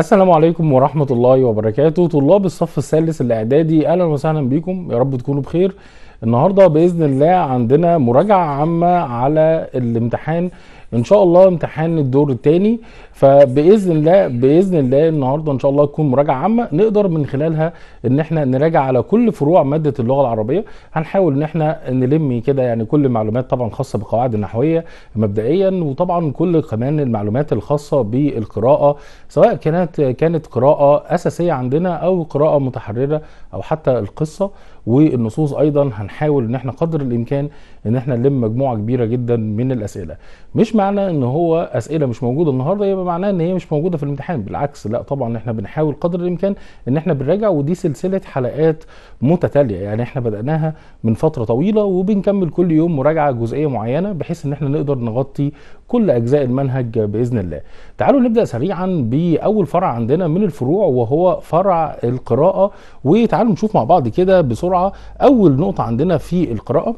السلام عليكم ورحمة الله وبركاته طلاب الصف الثالث الإعدادي أهلا وسهلا بكم يا رب تكونوا بخير النهاردة بإذن الله عندنا مراجعة عامة على الامتحان ان شاء الله امتحان الدور الثاني فباذن الله باذن الله النهارده ان شاء الله تكون مراجعه عامه نقدر من خلالها ان احنا نراجع على كل فروع ماده اللغه العربيه هنحاول ان احنا نلم كده يعني كل المعلومات طبعا خاصه بالقواعد النحويه مبدئيا وطبعا كل كمان المعلومات الخاصه بالقراءه سواء كانت كانت قراءه اساسيه عندنا او قراءه متحرره او حتى القصه والنصوص ايضا هنحاول ان احنا قدر الامكان ان احنا نلم مجموعه كبيره جدا من الاسئله مش معنى ان هو اسئله مش موجوده النهارده يبقى معناه ان هي مش موجوده في الامتحان بالعكس لا طبعا احنا بنحاول قدر الامكان ان احنا بنراجع ودي سلسله حلقات متتاليه يعني احنا بداناها من فتره طويله وبنكمل كل يوم مراجعه جزئيه معينه بحيث ان احنا نقدر نغطي كل اجزاء المنهج باذن الله تعالوا نبدا سريعا باول فرع عندنا من الفروع وهو فرع القراءه وتعالوا نشوف مع بعض كده بسرعه اول نقطه عندنا في القراءه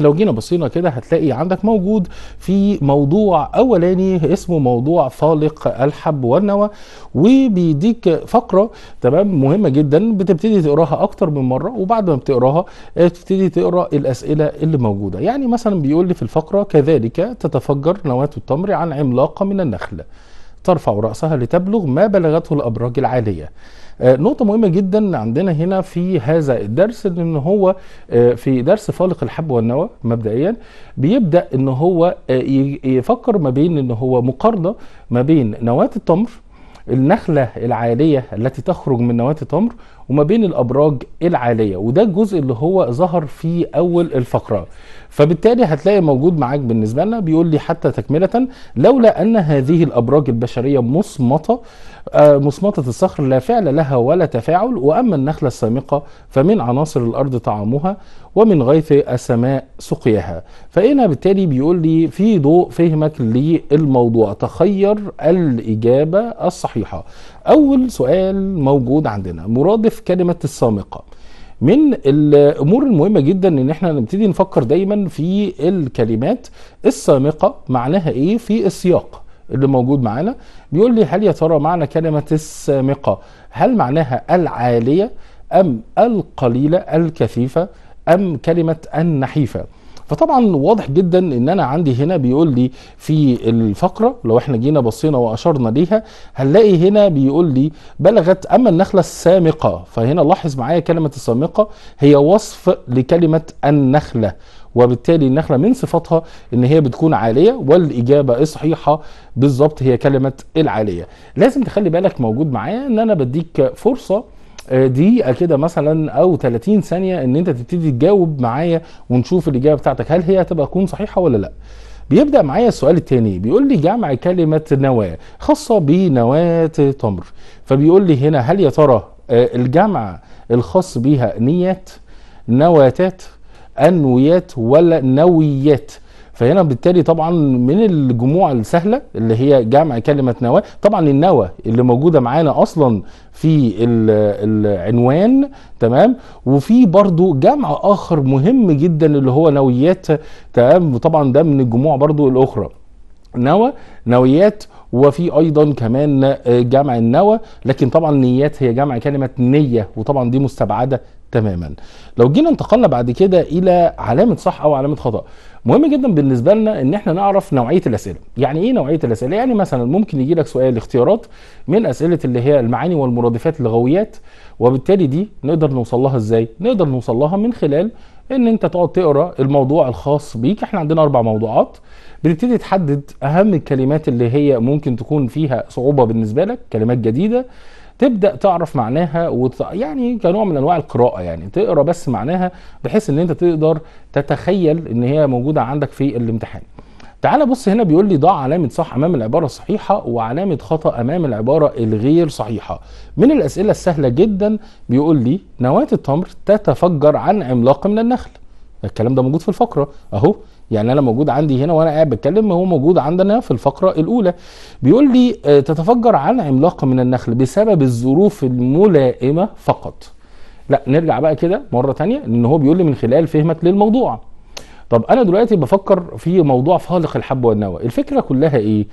لو جينا بصينا كده هتلاقي عندك موجود في موضوع اولاني اسمه موضوع فالق الحب والنوى وبيديك فقره تمام مهمه جدا بتبتدي تقراها اكتر من مره وبعد ما بتقراها تبتدي تقرا الاسئله اللي موجوده يعني مثلا بيقول لي في الفقره كذلك تتفجر نواه التمر عن عملاقه من النخله ترفع رأسها لتبلغ ما بلغته الأبراج العالية آه، نقطة مهمة جدا عندنا هنا في هذا الدرس ان هو آه، في درس فالق الحب والنوى مبدئيا بيبدأ ان هو آه، يفكر ما بين ان هو مقارنة ما بين نواة التمر النخلة العالية التي تخرج من نواة التمر وما بين الأبراج العالية وده الجزء اللي هو ظهر في أول الفقرة فبالتالي هتلاقي موجود معاك بالنسبه لنا بيقول لي حتى تكمله لولا ان هذه الابراج البشريه مصمته آه، مصمته الصخر لا فعل لها ولا تفاعل واما النخله السامقه فمن عناصر الارض طعامها ومن غيث السماء سقياها فهنا بالتالي بيقول لي في ضوء فهمك للموضوع تخير الاجابه الصحيحه اول سؤال موجود عندنا مرادف كلمه السامقه من الامور المهمه جدا ان احنا نبتدي نفكر دايما في الكلمات السامقه معناها ايه في السياق اللي موجود معانا بيقول لي هل يا ترى معنى كلمه السامقه هل معناها العاليه ام القليله الكثيفه ام كلمه النحيفه فطبعا واضح جدا ان انا عندي هنا بيقول لي في الفقره لو احنا جينا بصينا واشرنا ليها هنلاقي هنا بيقول لي بلغت اما النخله السامقه فهنا لاحظ معايا كلمه السامقه هي وصف لكلمه النخله وبالتالي النخله من صفاتها ان هي بتكون عاليه والاجابه الصحيحه بالظبط هي كلمه العاليه لازم تخلي بالك موجود معايا ان انا بديك فرصه آه، دقيقه كده مثلا او 30 ثانيه ان انت تبتدي تجاوب معايا ونشوف الاجابه بتاعتك هل هي هتبقى تكون صحيحه ولا لا بيبدا معايا السؤال الثاني بيقول لي جمع كلمه نواه خاصه بنواه تمر فبيقول لي هنا هل يا ترى آه، الجمع الخاص بها نيات نواتات انويات ولا نويات فهنا بالتالي طبعا من الجموع السهله اللي هي جمع كلمه نواه طبعا النوى اللي موجوده معانا اصلا في العنوان تمام وفي برضو جمع اخر مهم جدا اللي هو نويات تمام وطبعا ده من الجموع برضو الاخرى نوى نويات وفي ايضا كمان آه، جمع النوى لكن طبعا نيات هي جمع كلمه نيه وطبعا دي مستبعده تماما لو جينا انتقلنا بعد كده الى علامه صح او علامه خطا مهم جدا بالنسبه لنا ان احنا نعرف نوعيه الاسئله يعني ايه نوعيه الاسئله يعني مثلا ممكن يجي لك سؤال اختيارات من اسئله اللي هي المعاني والمرادفات اللغويات وبالتالي دي نقدر نوصل لها ازاي نقدر نوصل لها من خلال ان انت تقعد تقرا الموضوع الخاص بيك احنا عندنا اربع موضوعات بتبتدي تحدد اهم الكلمات اللي هي ممكن تكون فيها صعوبه بالنسبه لك كلمات جديده تبدا تعرف معناها وت... يعني كنوع من انواع القراءه يعني تقرا بس معناها بحيث ان انت تقدر تتخيل ان هي موجوده عندك في الامتحان تعال بص هنا بيقول لي ضع علامة صح أمام العبارة الصحيحة وعلامة خطأ أمام العبارة الغير صحيحة. من الأسئلة السهلة جدا بيقول لي نواة التمر تتفجر عن عملاق من النخل. الكلام ده موجود في الفقرة أهو يعني انا موجود عندي هنا وانا قاعد بتكلم هو موجود عندنا في الفقره الاولى بيقول لي آه، تتفجر عن عملاقه من النخل بسبب الظروف الملائمه فقط لا نرجع بقى كده مره تانية ان هو بيقول لي من خلال فهمك للموضوع طب انا دلوقتي بفكر في موضوع فالق الحب والنوى الفكره كلها ايه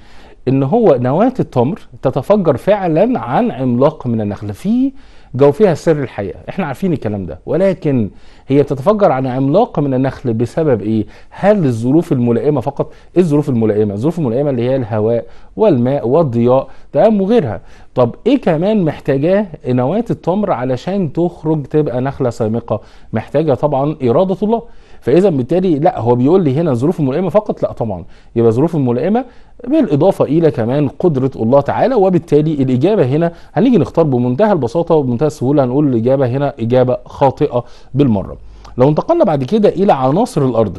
ان هو نواه التمر تتفجر فعلا عن عملاق من النخل في جو فيها سر الحقيقه احنا عارفين الكلام ده ولكن هي بتتفجر عن عملاقه من النخل بسبب ايه هل الظروف الملائمه فقط ايه الظروف الملائمه الظروف الملائمه اللي هي الهواء والماء والضياء تمام وغيرها طب ايه كمان محتاجاه نواه التمر علشان تخرج تبقى نخله سامقه محتاجه طبعا اراده الله فاذا بالتالي لا هو بيقول لي هنا ظروف ملائمه فقط لا طبعا يبقى ظروف ملائمه بالاضافه الى كمان قدره الله تعالى وبالتالي الاجابه هنا هنيجي نختار بمنتهى البساطه وبمنتهى السهوله هنقول الاجابه هنا اجابه خاطئه بالمره لو انتقلنا بعد كده الى عناصر الارض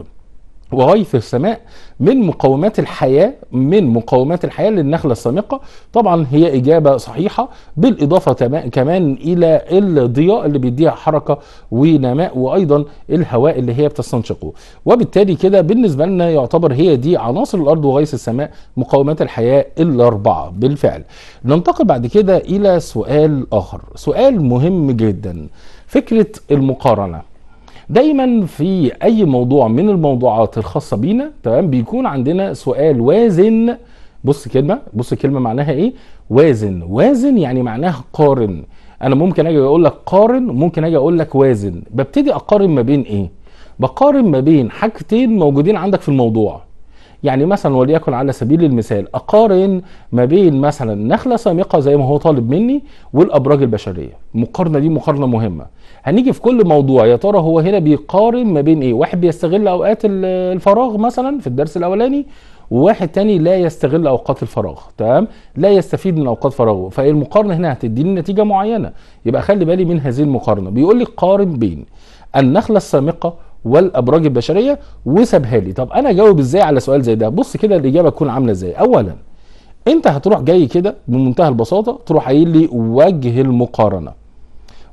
وغيث السماء من مقومات الحياة من مقومات الحياة للنخلة السامقة طبعا هي إجابة صحيحة بالإضافة كمان إلى الضياء اللي بيديها حركة ونماء وأيضا الهواء اللي هي بتستنشقه وبالتالي كده بالنسبة لنا يعتبر هي دي عناصر الأرض وغيث السماء مقومات الحياة الأربعة بالفعل ننتقل بعد كده إلى سؤال آخر سؤال مهم جدا فكرة المقارنة دايما في اي موضوع من الموضوعات الخاصه بينا تمام بيكون عندنا سؤال وازن بص كلمه بص كلمه معناها ايه وازن وازن يعني معناها قارن انا ممكن اجي اقول لك قارن ممكن اجي اقول لك وازن ببتدي اقارن ما بين ايه بقارن ما بين حاجتين موجودين عندك في الموضوع يعني مثلا وليكن على سبيل المثال اقارن ما بين مثلا نخله سامقه زي ما هو طالب مني والابراج البشريه المقارنه دي مقارنه مهمه هنيجي في كل موضوع يا ترى هو هنا بيقارن ما بين ايه واحد بيستغل اوقات الفراغ مثلا في الدرس الاولاني وواحد تاني لا يستغل اوقات الفراغ تمام لا يستفيد من اوقات فراغه فالمقارنه هنا هتديني نتيجه معينه يبقى خلي بالي من هذه المقارنه بيقول لي قارن بين النخله السامقه والابراج البشريه وسابها لي طب انا اجاوب ازاي على سؤال زي ده بص كده الاجابه تكون عامله ازاي اولا انت هتروح جاي كده بمنتهى البساطه تروح قايل لي وجه المقارنه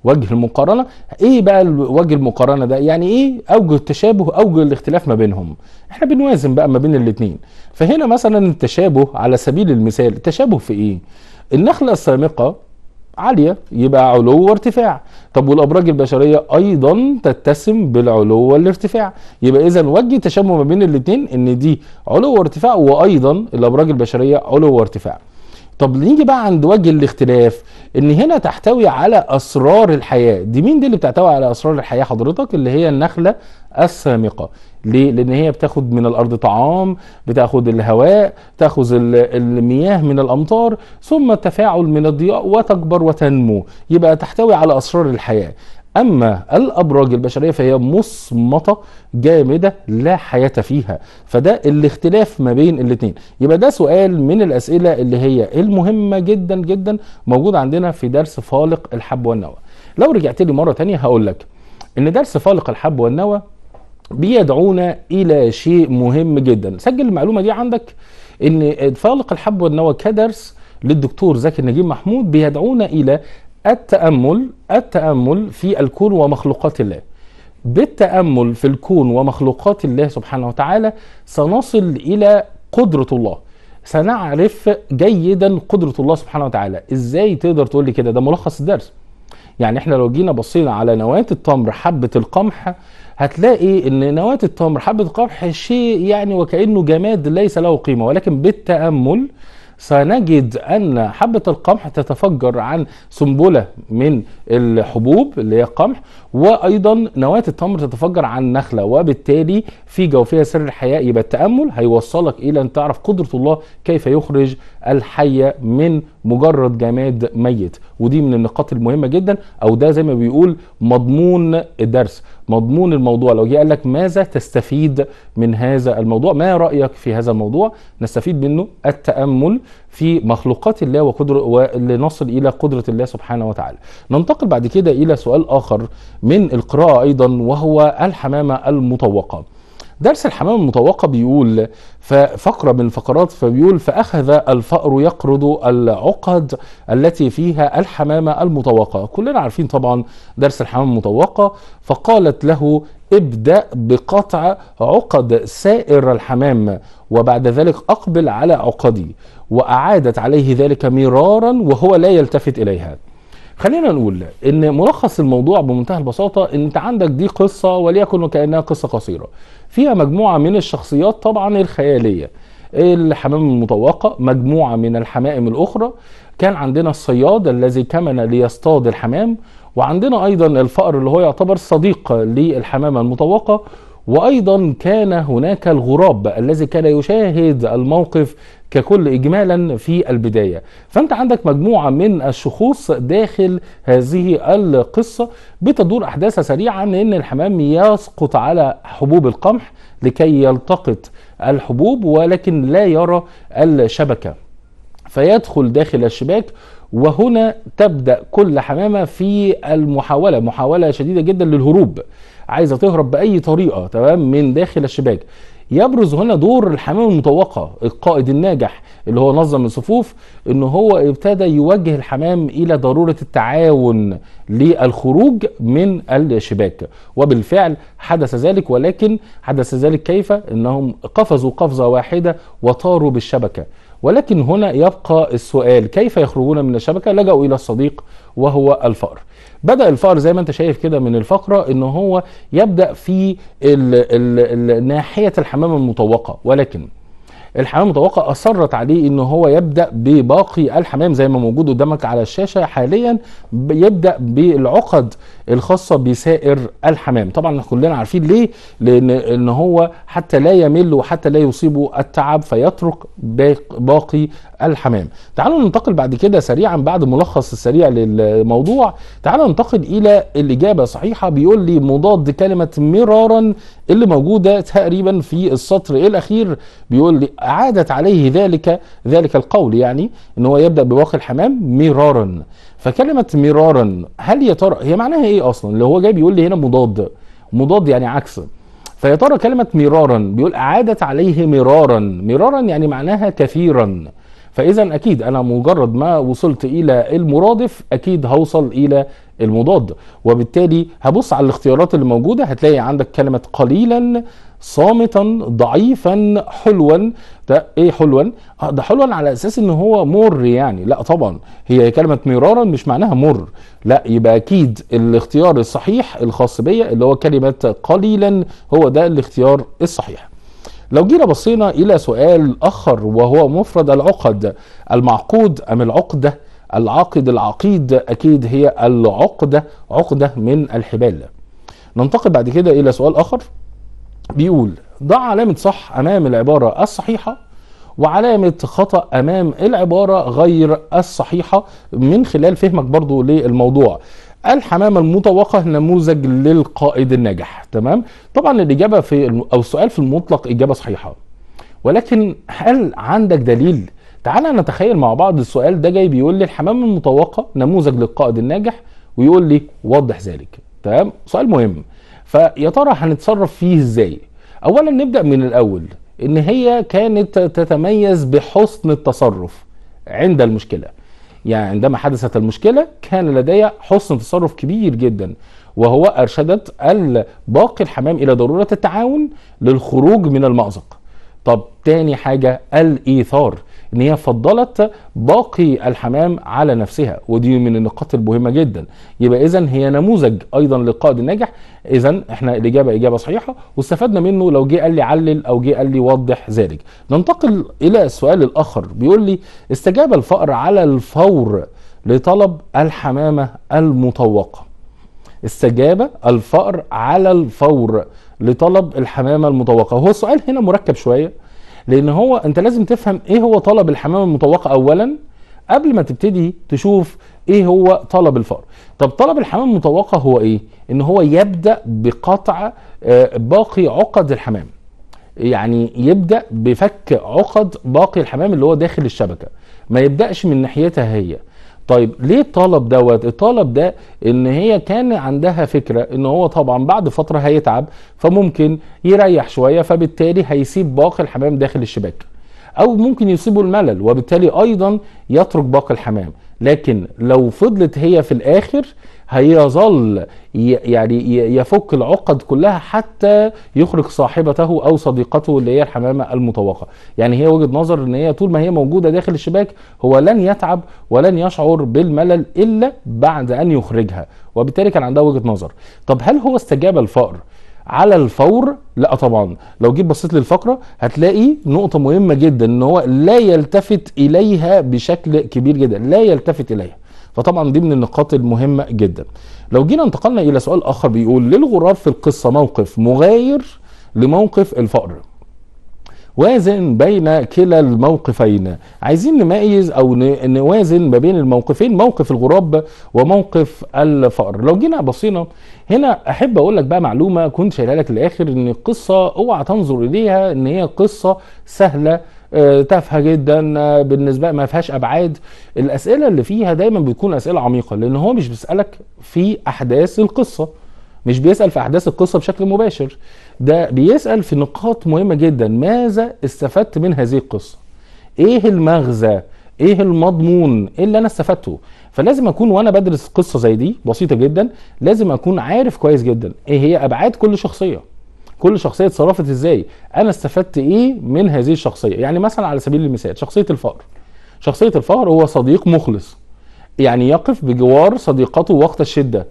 وجه المقارنه ايه بقى وجه المقارنه ده يعني ايه اوجه التشابه اوجه الاختلاف ما بينهم احنا بنوازن بقى ما بين الاثنين فهنا مثلا التشابه على سبيل المثال التشابه في ايه النخله السامقه عالية يبقى علو وارتفاع طب والأبراج البشرية أيضا تتسم بالعلو والارتفاع يبقى إذا وجه تشابه ما بين الاتنين إن دي علو وارتفاع وأيضا الأبراج البشرية علو وارتفاع طب نيجي بقى عند وجه الاختلاف ان هنا تحتوي على اسرار الحياه دي مين دي اللي بتحتوي على اسرار الحياه حضرتك اللي هي النخله السامقه ليه؟ لان هي بتاخد من الارض طعام بتاخد الهواء تاخذ المياه من الامطار ثم التفاعل من الضياء وتكبر وتنمو يبقى تحتوي على اسرار الحياه اما الابراج البشريه فهي مصمطه جامده لا حياه فيها فده الاختلاف ما بين الاثنين يبقى ده سؤال من الاسئله اللي هي المهمه جدا جدا موجود عندنا في درس فالق الحب والنوى لو رجعت لي مره تانية هقول لك ان درس فالق الحب والنوى بيدعونا الى شيء مهم جدا سجل المعلومه دي عندك ان فالق الحب والنوى كدرس للدكتور زكي نجيب محمود بيدعونا الى التامل التامل في الكون ومخلوقات الله بالتامل في الكون ومخلوقات الله سبحانه وتعالى سنصل الى قدره الله سنعرف جيدا قدره الله سبحانه وتعالى ازاي تقدر تقول لي كده ده ملخص الدرس يعني احنا لو جينا بصينا على نواة التمر حبة القمح هتلاقي ان نواة التمر حبة القمح شيء يعني وكأنه جماد ليس له قيمة ولكن بالتأمل سنجد ان حبه القمح تتفجر عن سنبله من الحبوب اللي هي القمح وايضا نواه التمر تتفجر عن نخله وبالتالي في جوفيه سر الحياه يبقى التامل هيوصلك الى ان تعرف قدره الله كيف يخرج الحية من مجرد جماد ميت ودي من النقاط المهمه جدا او ده زي ما بيقول مضمون الدرس مضمون الموضوع لو جه قال لك ماذا تستفيد من هذا الموضوع ما رايك في هذا الموضوع نستفيد منه التامل في مخلوقات الله وقدر ولنصل الى قدره الله سبحانه وتعالى ننتقل بعد كده الى سؤال اخر من القراءه ايضا وهو الحمامه المطوقه درس الحمام المطوقة بيقول ففقرة من الفقرات فبيقول فأخذ الفأر يقرض العقد التي فيها الحمامة المطوقة كلنا عارفين طبعا درس الحمامة المطوقة فقالت له ابدأ بقطع عقد سائر الحمام وبعد ذلك أقبل على عقدي وأعادت عليه ذلك مرارا وهو لا يلتفت إليها خلينا نقول ان ملخص الموضوع بمنتهى البساطه ان انت عندك دي قصه وليكن وكانها قصه قصيره فيها مجموعه من الشخصيات طبعا الخياليه الحمام المطوقه مجموعه من الحمائم الاخرى كان عندنا الصياد الذي كمن ليصطاد الحمام وعندنا ايضا الفأر اللي هو يعتبر صديق للحمامه المطوقه وايضا كان هناك الغراب الذي كان يشاهد الموقف ككل اجمالا في البدايه فانت عندك مجموعه من الشخوص داخل هذه القصه بتدور احداثها سريعا ان الحمام يسقط على حبوب القمح لكي يلتقط الحبوب ولكن لا يرى الشبكه فيدخل داخل الشباك وهنا تبدا كل حمامه في المحاوله محاوله شديده جدا للهروب عايزه تهرب باي طريقه تمام من داخل الشباك يبرز هنا دور الحمام المطوقة القائد الناجح اللي هو نظم الصفوف ان هو ابتدى يوجه الحمام الى ضرورة التعاون للخروج من الشباك وبالفعل حدث ذلك ولكن حدث ذلك كيف انهم قفزوا قفزة واحدة وطاروا بالشبكة ولكن هنا يبقى السؤال كيف يخرجون من الشبكة لجأوا الى الصديق وهو الفأر بدا الفقر زي ما انت شايف كده من الفقره ان هو يبدا في الـ الـ الـ ناحيه الحمام المطوقه ولكن الحمام المطوقه اصرت عليه ان هو يبدا بباقي الحمام زي ما موجود قدامك على الشاشه حاليا يبدا بالعقد الخاصه بسائر الحمام طبعا كلنا عارفين ليه لان ان هو حتى لا يمل وحتى لا يصيبه التعب فيترك باقي الحمام تعالوا ننتقل بعد كده سريعا بعد ملخص السريع للموضوع تعالوا ننتقل الى الاجابه صحيحه بيقول لي مضاد كلمه مرارا اللي موجوده تقريبا في السطر الاخير بيقول لي عادت عليه ذلك ذلك القول يعني ان هو يبدا بواقي الحمام مرارا فكلمه مرارا هل يا ترى هي معناها ايه ايه اصلا اللي هو جاي بيقول لي هنا مضاد مضاد يعني عكس فيا ترى كلمه مرارا بيقول اعادت عليه مرارا مرارا يعني معناها كثيرا فاذا اكيد انا مجرد ما وصلت الى المرادف اكيد هوصل الى المضاد وبالتالي هبص على الاختيارات اللي موجوده هتلاقي عندك كلمه قليلا صامتا ضعيفا حلوا ده ايه حلوا آه ده حلوا على اساس ان هو مر يعني لا طبعا هي كلمه مرارا مش معناها مر لا يبقى اكيد الاختيار الصحيح الخاص بيا اللي هو كلمه قليلا هو ده الاختيار الصحيح لو جينا بصينا الى سؤال اخر وهو مفرد العقد المعقود ام العقده العاقد العقيد اكيد هي العقده عقده من الحبال ننتقل بعد كده الى سؤال اخر بيقول ضع علامة صح أمام العبارة الصحيحة وعلامة خطأ أمام العبارة غير الصحيحة من خلال فهمك برضو للموضوع الحمامة المطوقة نموذج للقائد الناجح تمام طبعا الإجابة في أو السؤال في المطلق إجابة صحيحة ولكن هل عندك دليل تعالى نتخيل مع بعض السؤال ده جاي بيقول لي الحمامة المطوقة نموذج للقائد الناجح ويقول لي وضح ذلك تمام سؤال مهم فيا ترى هنتصرف فيه ازاي اولا نبدا من الاول ان هي كانت تتميز بحسن التصرف عند المشكله يعني عندما حدثت المشكله كان لديها حسن تصرف كبير جدا وهو ارشدت باقي الحمام الى ضروره التعاون للخروج من المازق طب تاني حاجه الايثار ان هي فضلت باقي الحمام على نفسها ودي من النقاط المهمه جدا يبقى اذا هي نموذج ايضا للقائد الناجح اذا احنا الاجابه اجابه صحيحه واستفدنا منه لو جه قال لي علل او جه قال لي وضح ذلك ننتقل الى السؤال الاخر بيقول لي استجاب الفأر على الفور لطلب الحمامه المطوقه استجاب الفأر على الفور لطلب الحمامه المطوقه هو السؤال هنا مركب شويه لان هو انت لازم تفهم ايه هو طلب الحمام المتوقع اولا قبل ما تبتدي تشوف ايه هو طلب الفار طب طلب الحمام المتوقع هو ايه ان هو يبدا بقطع آه، باقي عقد الحمام يعني يبدا بفك عقد باقي الحمام اللي هو داخل الشبكه ما يبداش من ناحيتها هي طيب ليه الطلب دوت الطلب ده ان هي كان عندها فكره ان هو طبعا بعد فتره هيتعب فممكن يريح شويه فبالتالي هيسيب باقي الحمام داخل الشباك او ممكن يصيبه الملل وبالتالي ايضا يترك باقي الحمام لكن لو فضلت هي في الاخر هيظل يعني يفك العقد كلها حتى يخرج صاحبته او صديقته اللي هي الحمامه المطوقه يعني هي وجهه نظر ان هي طول ما هي موجوده داخل الشباك هو لن يتعب ولن يشعر بالملل الا بعد ان يخرجها وبالتالي كان عندها وجهه نظر طب هل هو استجاب الفقر على الفور لا طبعا لو جيت بصيت للفقره هتلاقي نقطه مهمه جدا ان هو لا يلتفت اليها بشكل كبير جدا لا يلتفت اليها فطبعا دي من النقاط المهمه جدا لو جينا انتقلنا الى سؤال اخر بيقول للغراب في القصه موقف مغاير لموقف الفقر وازن بين كلا الموقفين عايزين نميز او نوازن ما بين الموقفين موقف الغراب وموقف الفقر لو جينا بصينا هنا احب اقول لك بقى معلومه كنت شايلها لك للاخر ان القصه اوعى تنظر اليها ان هي قصه سهله آه، تافهه جدا آه، بالنسبه ما فيهاش ابعاد الاسئله اللي فيها دايما بتكون اسئله عميقه لان هو مش بيسالك في احداث القصه مش بيسال في احداث القصه بشكل مباشر ده بيسال في نقاط مهمه جدا ماذا استفدت من هذه القصه ايه المغزى ايه المضمون ايه اللي انا استفدته فلازم اكون وانا بدرس قصه زي دي بسيطه جدا لازم اكون عارف كويس جدا ايه هي ابعاد كل شخصيه كل شخصيه اتصرفت ازاي انا استفدت ايه من هذه الشخصيه يعني مثلا على سبيل المثال شخصيه الفقر شخصيه الفقر هو صديق مخلص يعني يقف بجوار صديقته وقت الشده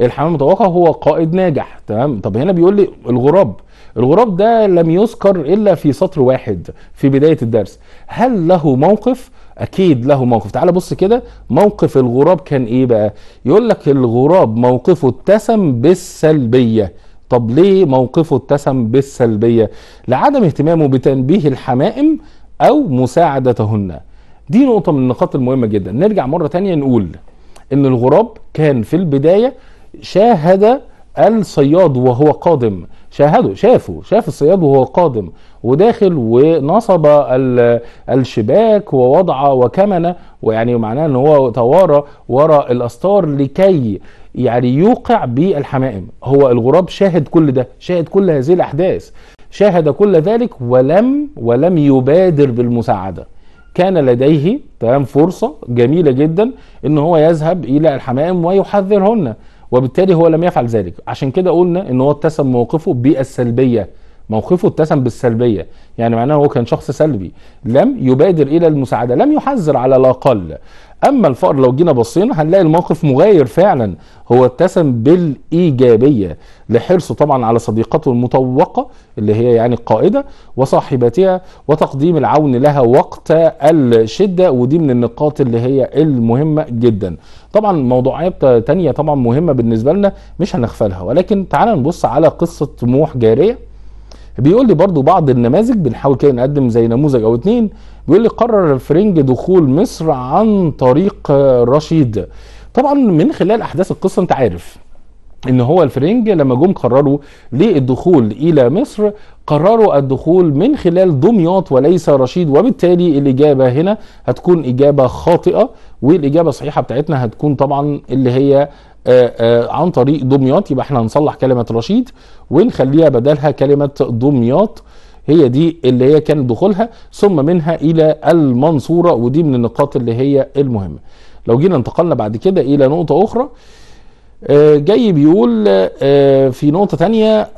الحمام المتوقع هو قائد ناجح تمام طب هنا بيقول لي الغراب الغراب ده لم يذكر الا في سطر واحد في بدايه الدرس هل له موقف اكيد له موقف تعال بص كده موقف الغراب كان ايه بقى يقول لك الغراب موقفه اتسم بالسلبيه طب ليه موقفه اتسم بالسلبية لعدم اهتمامه بتنبيه الحمائم أو مساعدتهن دي نقطة من النقاط المهمة جدا نرجع مرة تانية نقول ان الغراب كان في البداية شاهد الصياد وهو قادم شاهدوا شافوا شاف الصياد وهو قادم وداخل ونصب الشباك ووضع وكمن ويعني معناه ان هو توارى وراء الاستار لكي يعني يوقع بالحمائم هو الغراب شاهد كل ده شاهد كل هذه الاحداث شاهد كل ذلك ولم ولم يبادر بالمساعده كان لديه تمام فرصه جميله جدا ان هو يذهب الى الحمائم ويحذرهن وبالتالي هو لم يفعل ذلك عشان كده قلنا ان هو اتسم موقفه بالسلبيه موقفه اتسم بالسلبيه يعني معناه هو كان شخص سلبي لم يبادر الى المساعده لم يحذر على الاقل اما الفقر لو جينا بصينا هنلاقي الموقف مغاير فعلا هو اتسم بالايجابيه لحرصه طبعا على صديقته المطوقه اللي هي يعني القائده وصاحبتها وتقديم العون لها وقت الشده ودي من النقاط اللي هي المهمه جدا طبعا موضوعات تانية طبعا مهمة بالنسبة لنا مش هنغفلها ولكن تعالى نبص على قصة طموح جارية بيقول لي برضو بعض النماذج بنحاول كده نقدم زي نموذج او اتنين بيقول لي قرر الفرنج دخول مصر عن طريق رشيد طبعا من خلال احداث القصه انت عارف ان هو الفرنج لما جم قرروا للدخول الى مصر قرروا الدخول من خلال دمياط وليس رشيد وبالتالي الاجابه هنا هتكون اجابه خاطئه والاجابه الصحيحه بتاعتنا هتكون طبعا اللي هي آه، آه، عن طريق دمياط يبقى احنا هنصلح كلمه رشيد ونخليها بدلها كلمه دمياط هي دي اللي هي كان دخولها ثم منها الى المنصوره ودي من النقاط اللي هي المهمه لو جينا انتقلنا بعد كده الى نقطه اخرى آه، جاي بيقول في نقطه ثانيه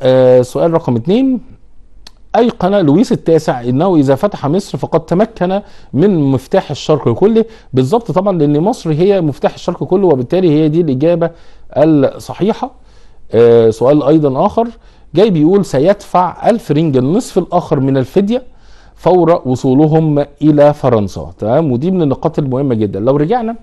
سؤال رقم اثنين أيقن لويس التاسع أنه إذا فتح مصر فقد تمكن من مفتاح الشرق كله بالظبط طبعا لأن مصر هي مفتاح الشرق كله وبالتالي هي دي الإجابة الصحيحة آه سؤال أيضا آخر جاي بيقول سيدفع ألف رنج النصف الآخر من الفدية فور وصولهم إلى فرنسا تمام ودي من النقاط المهمة جدا لو رجعنا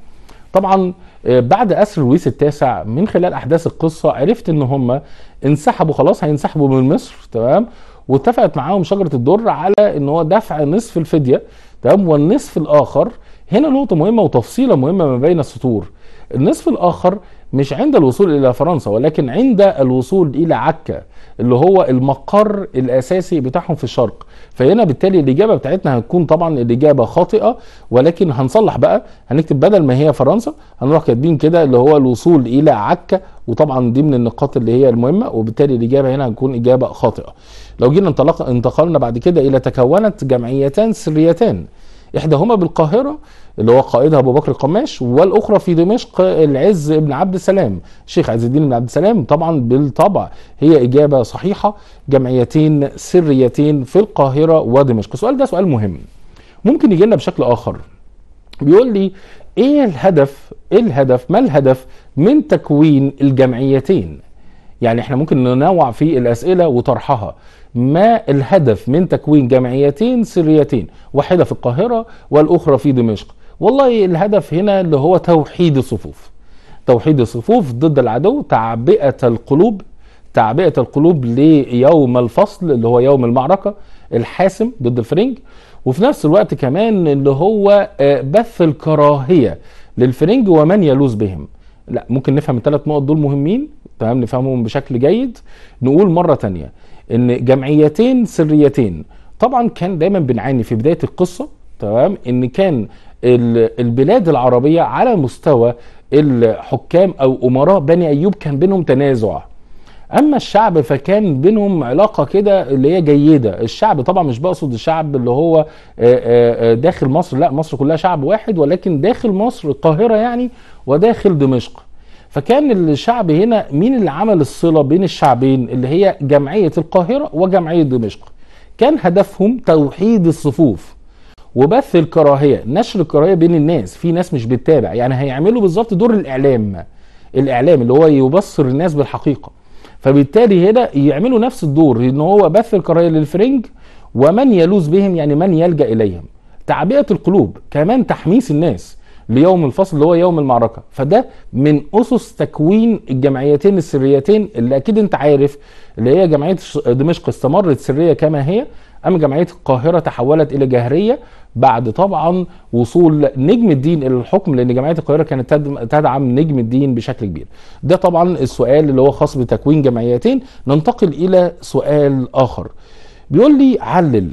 طبعا آه، بعد اسر لويس التاسع من خلال احداث القصه عرفت ان هم انسحبوا خلاص هينسحبوا من مصر تمام واتفقت معاهم شجره الدر على ان هو دفع نصف الفديه تمام والنصف الاخر هنا نقطه مهمه وتفصيله مهمه ما بين السطور النصف الاخر مش عند الوصول الى فرنسا ولكن عند الوصول الى عكا اللي هو المقر الاساسي بتاعهم في الشرق فهنا بالتالي الاجابه بتاعتنا هتكون طبعا الاجابه خاطئه ولكن هنصلح بقى هنكتب بدل ما هي فرنسا هنروح كاتبين كده اللي هو الوصول الى عكا وطبعا دي من النقاط اللي هي المهمه وبالتالي الاجابه هنا هتكون اجابه خاطئه لو جينا انتقلنا بعد كده الى تكونت جمعيتان سريتان إحداهما بالقاهرة اللي هو قائدها أبو بكر القماش والأخرى في دمشق العز بن عبد السلام شيخ عز الدين بن عبد السلام طبعا بالطبع هي إجابة صحيحة جمعيتين سريتين في القاهرة ودمشق السؤال ده سؤال مهم ممكن يجي لنا بشكل آخر بيقول لي ايه الهدف ايه الهدف ما الهدف من تكوين الجمعيتين يعني احنا ممكن ننوع في الاسئله وطرحها ما الهدف من تكوين جمعيتين سريتين واحدة في القاهرة والأخرى في دمشق والله الهدف هنا اللي هو توحيد الصفوف توحيد الصفوف ضد العدو تعبئة القلوب تعبئة القلوب ليوم الفصل اللي هو يوم المعركة الحاسم ضد الفرنج وفي نفس الوقت كمان اللي هو آه، بث الكراهية للفرنج ومن يلوذ بهم لا ممكن نفهم الثلاث نقط دول مهمين تمام نفهمهم بشكل جيد نقول مرة تانية ان جمعيتين سريتين طبعا كان دايما بنعاني في بدايه القصه تمام ان كان البلاد العربيه على مستوى الحكام او امراء بني ايوب كان بينهم تنازع اما الشعب فكان بينهم علاقه كده اللي هي جيده الشعب طبعا مش بقصد الشعب اللي هو داخل مصر لا مصر كلها شعب واحد ولكن داخل مصر القاهره يعني وداخل دمشق فكان الشعب هنا مين اللي عمل الصله بين الشعبين اللي هي جمعيه القاهره وجمعيه دمشق كان هدفهم توحيد الصفوف وبث الكراهيه نشر الكراهيه بين الناس في ناس مش بتتابع يعني هيعملوا بالظبط دور الاعلام الاعلام اللي هو يبصر الناس بالحقيقه فبالتالي هنا يعملوا نفس الدور ان هو بث الكراهيه للفرنج ومن يلوذ بهم يعني من يلجا اليهم تعبئه القلوب كمان تحميس الناس ليوم الفصل اللي هو يوم المعركه فده من اسس تكوين الجمعيتين السريتين اللي اكيد انت عارف اللي هي جمعيه دمشق استمرت سريه كما هي اما جمعيه القاهره تحولت الى جهريه بعد طبعا وصول نجم الدين الى الحكم لان جمعيه القاهره كانت تدعم نجم الدين بشكل كبير. ده طبعا السؤال اللي هو خاص بتكوين جمعيتين، ننتقل الى سؤال اخر. بيقول لي علل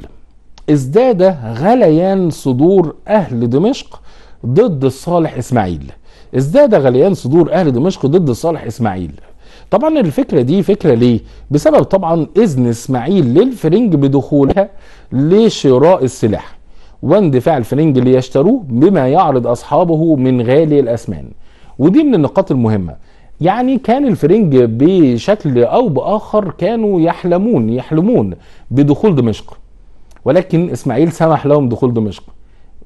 ازداد غليان صدور اهل دمشق ضد الصالح اسماعيل ازداد غليان صدور اهل دمشق ضد الصالح اسماعيل طبعا الفكره دي فكره ليه بسبب طبعا اذن اسماعيل للفرنج بدخولها لشراء السلاح واندفاع الفرنج ليشتروه بما يعرض اصحابه من غالي الاسمان ودي من النقاط المهمه يعني كان الفرنج بشكل او باخر كانوا يحلمون يحلمون بدخول دمشق ولكن اسماعيل سمح لهم دخول دمشق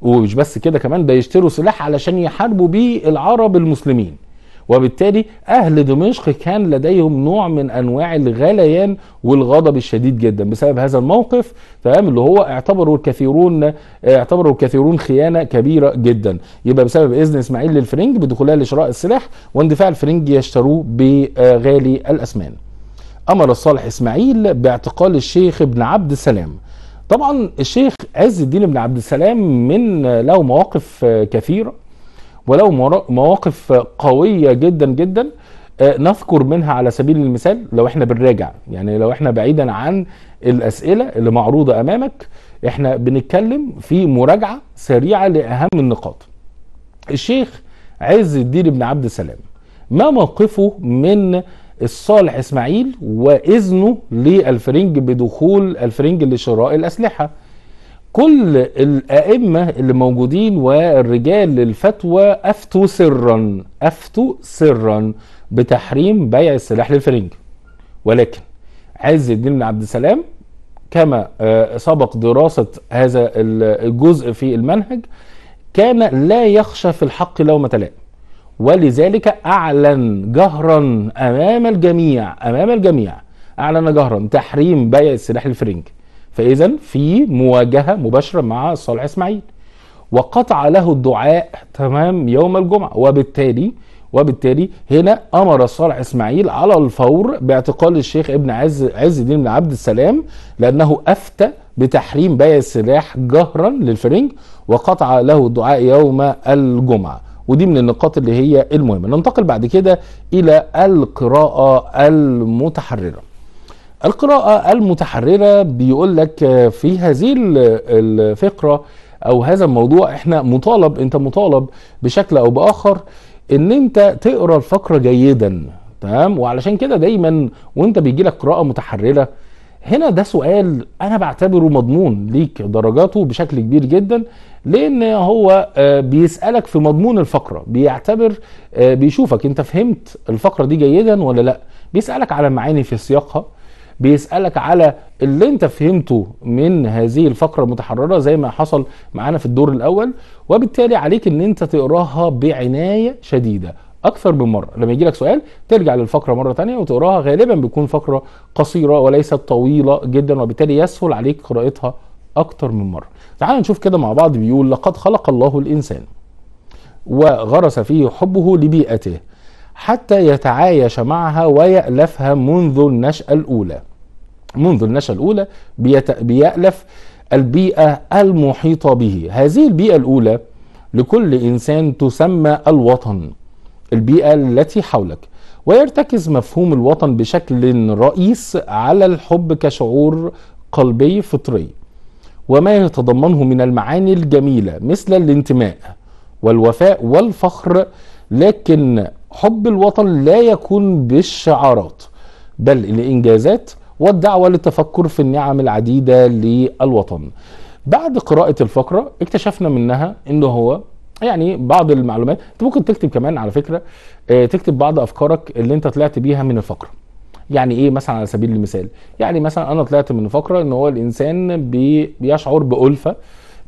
ومش بس كده كمان ده يشتروا سلاح علشان يحاربوا بيه العرب المسلمين وبالتالي اهل دمشق كان لديهم نوع من انواع الغليان والغضب الشديد جدا بسبب هذا الموقف تمام اللي هو اعتبره الكثيرون اعتبره الكثيرون خيانه كبيره جدا يبقى بسبب اذن اسماعيل للفرنج بدخولها لشراء السلاح واندفاع الفرنج يشتروه بغالي الاثمان امر الصالح اسماعيل باعتقال الشيخ ابن عبد السلام طبعا الشيخ عز الدين بن عبد السلام من له مواقف آه، كثيره وله مواقف قويه جدا جدا آه، نذكر منها على سبيل المثال لو احنا بنراجع يعني لو احنا بعيدا عن الاسئله اللي معروضه امامك احنا بنتكلم في مراجعه سريعه لاهم النقاط الشيخ عز الدين بن عبد السلام ما موقفه من الصالح اسماعيل واذنه للفرنج بدخول الفرنج لشراء الاسلحه كل الائمه اللي موجودين والرجال للفتوى افتوا سرا افتوا سرا بتحريم بيع السلاح للفرنج ولكن عز الدين بن عبد السلام كما آه، سبق دراسه هذا الجزء في المنهج كان لا يخشى في الحق لومه لائم ولذلك أعلن جهرا أمام الجميع أمام الجميع أعلن جهرا تحريم بيع السلاح الفرنج فإذا في مواجهة مباشرة مع صالح إسماعيل وقطع له الدعاء تمام يوم الجمعة وبالتالي وبالتالي هنا امر صالح اسماعيل على الفور باعتقال الشيخ ابن عز عز الدين بن عبد السلام لانه افتى بتحريم بيع السلاح جهرا للفرنج وقطع له الدعاء يوم الجمعه ودي من النقاط اللي هي المهمه ننتقل بعد كده الى القراءه المتحرره القراءه المتحرره بيقول لك في هذه الفقره او هذا الموضوع احنا مطالب انت مطالب بشكل او باخر ان انت تقرا الفقره جيدا تمام وعلشان كده دايما وانت بيجي لك قراءه متحرره هنا ده سؤال انا بعتبره مضمون ليك درجاته بشكل كبير جدا لان هو آه، بيسالك في مضمون الفقره بيعتبر آه، بيشوفك انت فهمت الفقره دي جيدا ولا لا بيسالك على المعاني في سياقها بيسالك على اللي انت فهمته من هذه الفقره المتحرره زي ما حصل معانا في الدور الاول وبالتالي عليك ان انت تقراها بعنايه شديده اكثر من مره لما يجي لك سؤال ترجع للفقره مره تانية وتقراها غالبا بتكون فقره قصيره وليست طويله جدا وبالتالي يسهل عليك قراءتها اكثر من مره تعال نشوف كده مع بعض بيقول لقد خلق الله الانسان وغرس فيه حبه لبيئته حتى يتعايش معها ويألفها منذ النشأة الأولى منذ النشأة الأولى بيألف البيئة المحيطة به هذه البيئة الأولى لكل إنسان تسمى الوطن البيئة التي حولك ويرتكز مفهوم الوطن بشكل رئيس على الحب كشعور قلبي فطري وما يتضمنه من المعاني الجميلة مثل الانتماء والوفاء والفخر لكن حب الوطن لا يكون بالشعارات بل الإنجازات والدعوة للتفكر في النعم العديدة للوطن بعد قراءة الفقرة اكتشفنا منها انه هو يعني بعض المعلومات انت ممكن تكتب كمان على فكره آه، تكتب بعض افكارك اللي انت طلعت بيها من الفقره يعني ايه مثلا على سبيل المثال يعني مثلا انا طلعت من فقره ان هو الانسان بي بيشعر بالفه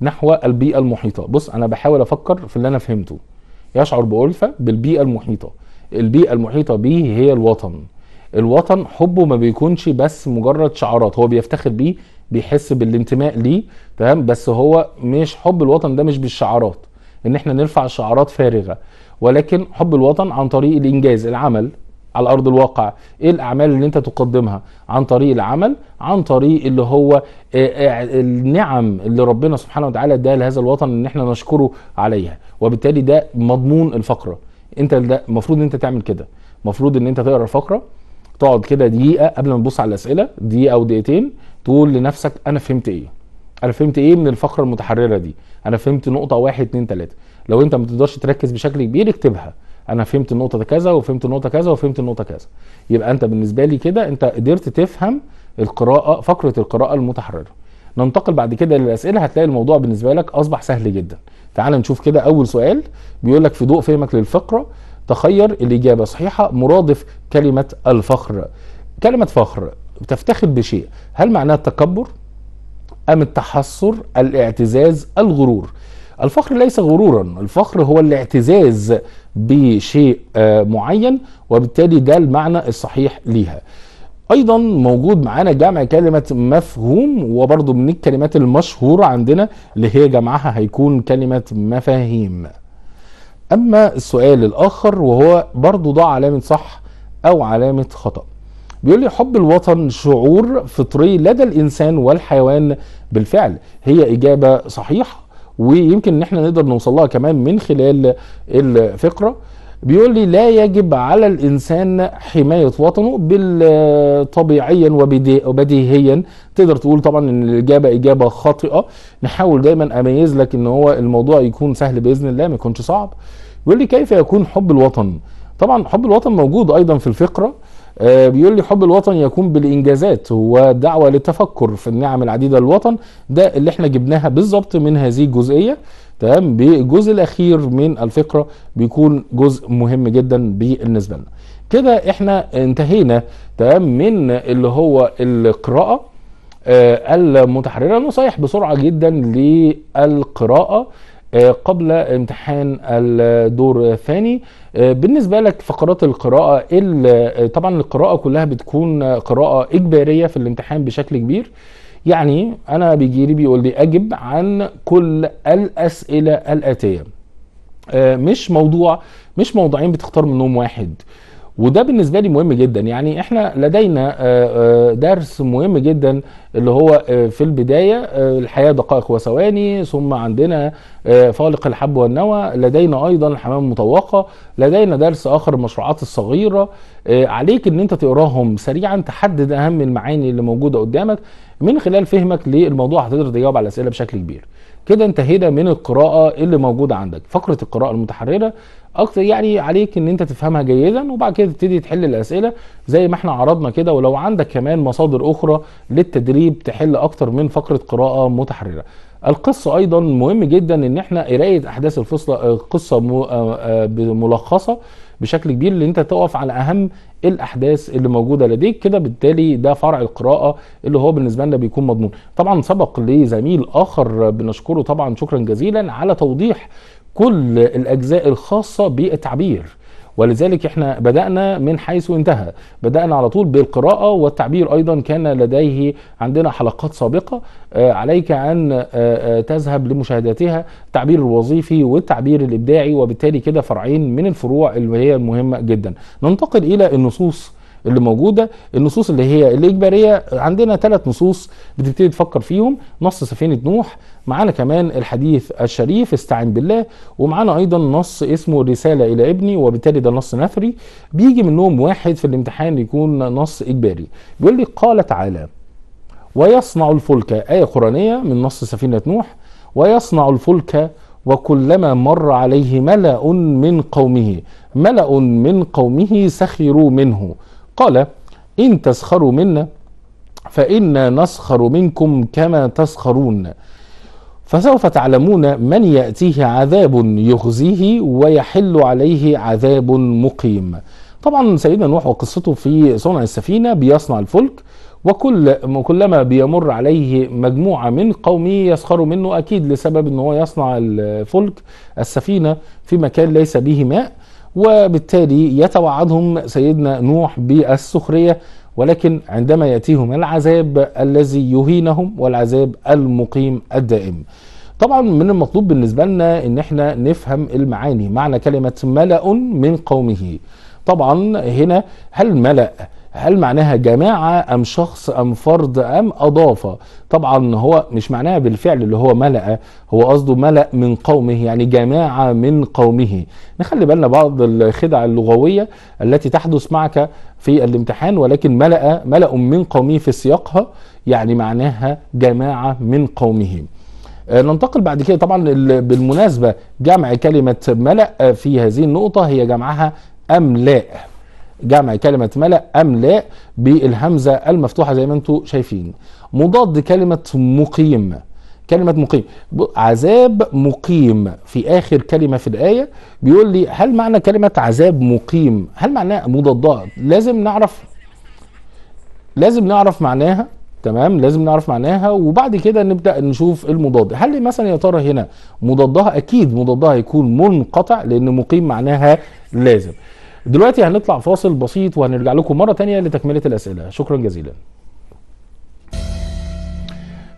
نحو البيئه المحيطه بص انا بحاول افكر في اللي انا فهمته يشعر بالفه بالبيئه المحيطه البيئه المحيطه به هي الوطن الوطن حبه ما بيكونش بس مجرد شعارات هو بيفتخر بيه بيحس بالانتماء ليه تمام بس هو مش حب الوطن ده مش بالشعارات ان احنا نرفع شعارات فارغه ولكن حب الوطن عن طريق الانجاز العمل على ارض الواقع ايه الاعمال اللي انت تقدمها عن طريق العمل عن طريق اللي هو آه، آه، النعم اللي ربنا سبحانه وتعالى اداها لهذا الوطن ان احنا نشكره عليها وبالتالي ده مضمون الفقره انت ده المفروض ان انت تعمل كده المفروض ان انت تقرا الفقره تقعد كده دقيقه قبل ما تبص على الاسئله دقيقه او دقيقتين تقول لنفسك انا فهمت ايه انا فهمت ايه من الفقره المتحرره دي انا فهمت نقطه واحد اتنين تلاته لو انت ما تقدرش تركز بشكل كبير اكتبها انا فهمت النقطه كذا وفهمت النقطه كذا وفهمت النقطه كذا يبقى انت بالنسبه لي كده انت قدرت تفهم القراءه فقره القراءه المتحرره ننتقل بعد كده للاسئله هتلاقي الموضوع بالنسبه لك اصبح سهل جدا تعال نشوف كده اول سؤال بيقول لك في ضوء فهمك للفقره تخير الاجابه صحيحه مرادف كلمه الفخر كلمه فخر تفتخر بشيء هل معناها التكبر أم التحسر الاعتزاز الغرور الفخر ليس غرورا الفخر هو الاعتزاز بشيء آه، معين وبالتالي ده المعنى الصحيح ليها ايضا موجود معانا جمع كلمه مفهوم وبرضه من الكلمات المشهوره عندنا اللي هي جمعها هيكون كلمه مفاهيم اما السؤال الاخر وهو برضه ده علامه صح او علامه خطأ بيقول لي حب الوطن شعور فطري لدى الانسان والحيوان بالفعل هي اجابه صحيحه ويمكن ان احنا نقدر نوصل لها كمان من خلال الفقره بيقول لي لا يجب على الانسان حمايه وطنه طبيعيا وبديهيا تقدر تقول طبعا ان الاجابه اجابه خاطئه نحاول دايما اميز لك ان هو الموضوع يكون سهل باذن الله ما يكونش صعب بيقول لي كيف يكون حب الوطن طبعا حب الوطن موجود ايضا في الفقره آه، بيقول لي حب الوطن يكون بالانجازات ودعوه للتفكر في النعم العديده للوطن ده اللي احنا جبناها بالظبط من هذه الجزئيه تمام بالجزء الاخير من الفقره بيكون جزء مهم جدا بالنسبه لنا كده احنا انتهينا تمام من اللي هو القراءه آه، المتحرره نصايح بسرعه جدا للقراءه آه، قبل امتحان الدور الثاني آه، بالنسبه لك فقرات القراءه إيه آه، طبعا القراءه كلها بتكون قراءه اجباريه في الامتحان بشكل كبير يعني انا بيجي لي بيقول لي اجب عن كل الاسئله الاتيه مش موضوع مش موضوعين بتختار منهم واحد وده بالنسبه لي مهم جدا يعني احنا لدينا آه، آه، درس مهم جدا اللي هو آه، في البدايه الحياه دقائق وثواني ثم عندنا فالق الحب والنوى لدينا ايضا الحمام المطوقه لدينا درس اخر المشروعات الصغيره عليك ان انت تقراهم سريعا تحدد اهم المعاني اللي موجوده قدامك من خلال فهمك للموضوع هتقدر تجاوب على الاسئله بشكل كبير كده انتهينا من القراءه اللي موجوده عندك فقره القراءه المتحرره اكتر يعني عليك ان انت تفهمها جيدا وبعد كده تبتدي تحل الاسئله زي ما احنا عرضنا كده ولو عندك كمان مصادر اخرى للتدريب تحل اكتر من فقره قراءه متحرره القصة أيضا مهم جدا إن احنا قراية أحداث الفصل آه، قصة آه، آه، ملخصة بشكل كبير اللي أنت تقف على أهم الاحداث اللي موجوده لديك كده بالتالي ده فرع القراءه اللي هو بالنسبه لنا بيكون مضمون طبعا سبق لزميل اخر بنشكره طبعا شكرا جزيلا على توضيح كل الاجزاء الخاصه بالتعبير ولذلك احنا بدأنا من حيث انتهى بدأنا على طول بالقراءة والتعبير أيضا كان لديه عندنا حلقات سابقة آه، عليك أن آه، آه، تذهب لمشاهدتها التعبير الوظيفي والتعبير الإبداعي وبالتالي كده فرعين من الفروع اللي هي المهمة جدا ننتقل إلى النصوص اللي موجوده النصوص اللي هي الاجباريه عندنا ثلاث نصوص بتبتدي تفكر فيهم نص سفينه نوح معانا كمان الحديث الشريف استعن بالله ومعانا ايضا نص اسمه الرساله الى ابني وبالتالي ده نص نثري بيجي منهم واحد في الامتحان يكون نص اجباري بيقول لي قال تعالى ويصنع الفلك ايه قرانيه من نص سفينه نوح ويصنع الفلك وكلما مر عليه ملأ من قومه ملأ من قومه سخروا منه قال إن تسخروا منا فإنا نسخر منكم كما تسخرون فسوف تعلمون من يأتيه عذاب يخزيه ويحل عليه عذاب مقيم طبعا سيدنا نوح وقصته في صنع السفينة بيصنع الفلك وكل كلما بيمر عليه مجموعه من قومه يسخروا منه اكيد لسبب ان هو يصنع الفلك السفينه في مكان ليس به ماء وبالتالي يتوعدهم سيدنا نوح بالسخرية ولكن عندما يأتيهم العذاب الذي يهينهم والعذاب المقيم الدائم طبعا من المطلوب بالنسبة لنا ان احنا نفهم المعاني معنى كلمة ملأ من قومه طبعا هنا هل ملأ هل معناها جماعة أم شخص أم فرد أم أضافة طبعا هو مش معناها بالفعل اللي هو ملأ هو قصده ملأ من قومه يعني جماعة من قومه نخلي بالنا بعض الخدع اللغوية التي تحدث معك في الامتحان ولكن ملأ ملأ من قومه في سياقها يعني معناها جماعة من قومه آه، ننتقل بعد كده طبعا بالمناسبة جمع كلمة ملأ في هذه النقطة هي جمعها أم لا جمع كلمة ملأ أم لا بالهمزة المفتوحة زي ما انتم شايفين مضاد كلمة مقيم كلمة مقيم عذاب مقيم في آخر كلمة في الآية بيقول لي هل معنى كلمة عذاب مقيم هل معناها مضادها لازم نعرف لازم نعرف معناها تمام لازم نعرف معناها وبعد كده نبدا نشوف المضاد هل مثلا يا ترى هنا مضادها اكيد مضادها هيكون منقطع لان مقيم معناها لازم دلوقتي هنطلع فاصل بسيط وهنرجع لكم مره تانية لتكمله الاسئله شكرا جزيلا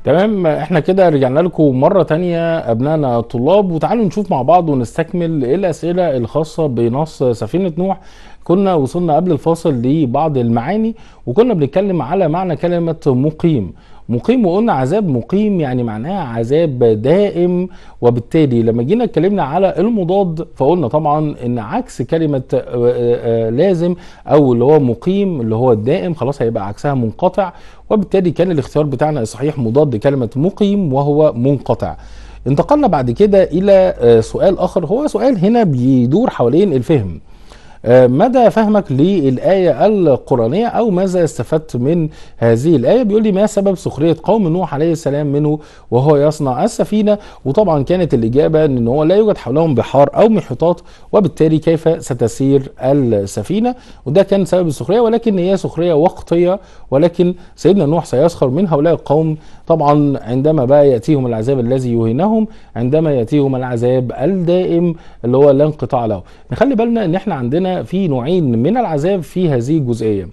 تمام احنا كده رجعنا لكم مرة تانية ابنائنا الطلاب وتعالوا نشوف مع بعض ونستكمل الاسئلة الخاصة بنص سفينة نوح كنا وصلنا قبل الفاصل لبعض المعاني وكنا بنتكلم على معنى كلمة مقيم مقيم وقلنا عذاب مقيم يعني معناها عذاب دائم وبالتالي لما جينا اتكلمنا على المضاد فقلنا طبعا ان عكس كلمه آه، آه، آه، لازم او اللي هو مقيم اللي هو الدائم خلاص هيبقى عكسها منقطع وبالتالي كان الاختيار بتاعنا الصحيح مضاد كلمه مقيم وهو منقطع انتقلنا بعد كده الى سؤال اخر هو سؤال هنا بيدور حوالين الفهم آه، مدى فهمك للآية القرآنية أو ماذا استفدت من هذه الآية بيقول لي ما سبب سخرية قوم نوح عليه السلام منه وهو يصنع السفينة وطبعا كانت الإجابة أن هو لا يوجد حولهم بحار أو محيطات وبالتالي كيف ستسير السفينة وده كان سبب السخرية ولكن هي سخرية وقتية ولكن سيدنا نوح سيسخر من هؤلاء القوم طبعا عندما بقى يأتيهم العذاب الذي يهينهم عندما يأتيهم العذاب الدائم اللي هو لا انقطاع له نخلي بالنا ان احنا عندنا في نوعين من العذاب في هذه الجزئيه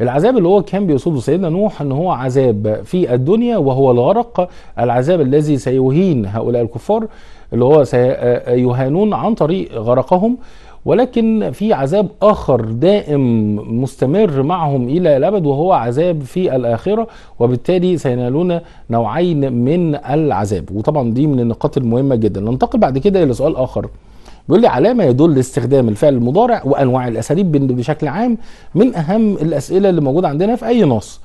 العذاب اللي هو كان بيقصده سيدنا نوح ان هو عذاب في الدنيا وهو الغرق العذاب الذي سيهين هؤلاء الكفار اللي هو سيهانون عن طريق غرقهم ولكن في عذاب اخر دائم مستمر معهم الى الابد وهو عذاب في الاخره وبالتالي سينالون نوعين من العذاب وطبعا دي من النقاط المهمه جدا ننتقل بعد كده الى سؤال اخر بيقول لي علامه يدل استخدام الفعل المضارع وانواع الاساليب بشكل عام من اهم الاسئله اللي موجوده عندنا في اي نص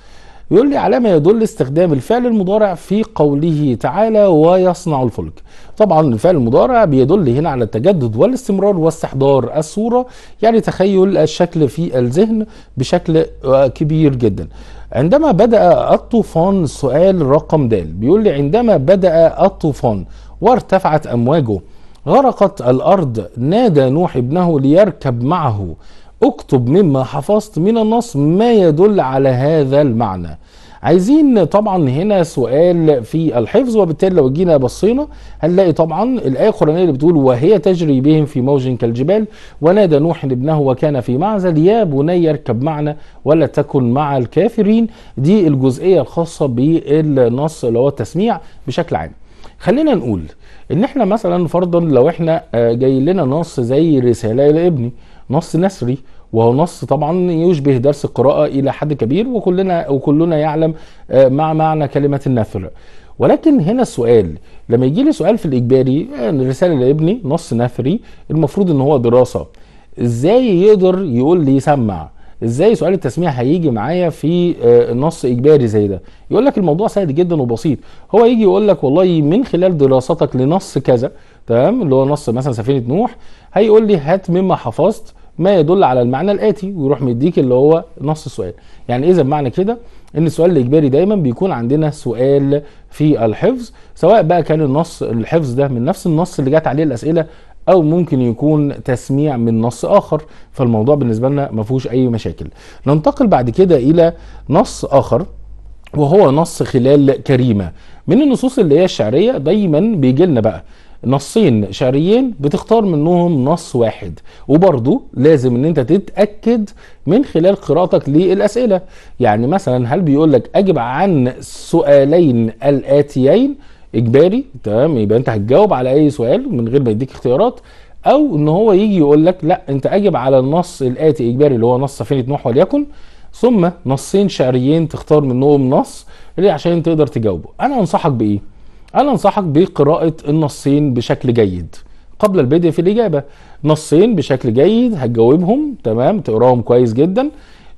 يقول لي علامه يدل استخدام الفعل المضارع في قوله تعالى ويصنع الفلك طبعا الفعل المضارع بيدل هنا على التجدد والاستمرار واستحضار الصوره يعني تخيل الشكل في الذهن بشكل آه، كبير جدا عندما بدا الطوفان سؤال رقم د بيقول لي عندما بدا الطوفان وارتفعت امواجه غرقت الأرض نادى نوح ابنه ليركب معه اكتب مما حفظت من النص ما يدل على هذا المعنى عايزين طبعا هنا سؤال في الحفظ وبالتالي لو جينا بصينا هنلاقي طبعا الايه القرانيه اللي بتقول وهي تجري بهم في موج كالجبال ونادى نوح ابنه وكان في معزل يا بني اركب معنا ولا تكن مع الكافرين دي الجزئيه الخاصه بالنص اللي هو التسميع بشكل عام خلينا نقول ان احنا مثلا فرضا لو احنا آه، جاي لنا نص زي رساله الى ابني نص نثري وهو نص طبعا يشبه درس القراءه الى حد كبير وكلنا وكلنا يعلم آه، مع معنى كلمه النثر ولكن هنا السؤال لما يجي لي سؤال في الاجباري آه، رساله لابني نص نثري المفروض ان هو دراسه ازاي يقدر يقول لي سمع ازاي سؤال التسميع هيجي معايا في آه، نص اجباري زي ده يقول لك الموضوع سهل جدا وبسيط هو يجي يقول لك والله من خلال دراستك لنص كذا تمام اللي هو نص مثلا سفينه نوح هيقول لي هات مما حفظت ما يدل على المعنى الاتي ويروح مديك اللي هو نص السؤال يعني اذا إيه معنى كده ان السؤال الاجباري دايما بيكون عندنا سؤال في الحفظ سواء بقى كان النص الحفظ ده من نفس النص اللي جات عليه الاسئله او ممكن يكون تسميع من نص اخر فالموضوع بالنسبه لنا ما فيهوش اي مشاكل ننتقل بعد كده الى نص اخر وهو نص خلال كريمه من النصوص اللي هي الشعريه دايما بيجي لنا بقى نصين شعريين بتختار منهم نص واحد وبرضه لازم ان انت تتاكد من خلال قراءتك للاسئله يعني مثلا هل بيقول لك اجب عن السؤالين الاتيين اجباري تمام يبقى انت هتجاوب على اي سؤال من غير ما يديك اختيارات او ان هو يجي يقول لك لا انت اجب على النص الاتي اجباري اللي هو نص سفينه نوح وليكن ثم نصين شعريين تختار منهم نص ليه عشان تقدر تجاوبه انا انصحك بايه انا انصحك بقراءه النصين بشكل جيد قبل البدء في الاجابه نصين بشكل جيد هتجاوبهم تمام تقراهم كويس جدا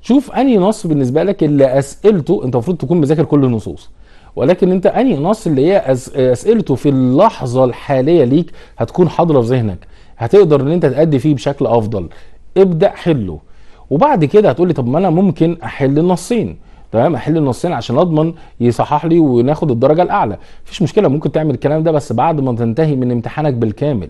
شوف انهي نص بالنسبه لك اللي اسئلته انت المفروض تكون مذاكر كل النصوص ولكن انت انهي نص اللي هي اسئلته في اللحظه الحاليه ليك هتكون حاضره في ذهنك هتقدر ان انت تأدي فيه بشكل افضل ابدا حله وبعد كده هتقول لي طب ما انا ممكن احل النصين تمام احل النصين عشان اضمن يصحح لي وناخد الدرجه الاعلى مفيش مشكله ممكن تعمل الكلام ده بس بعد ما تنتهي من امتحانك بالكامل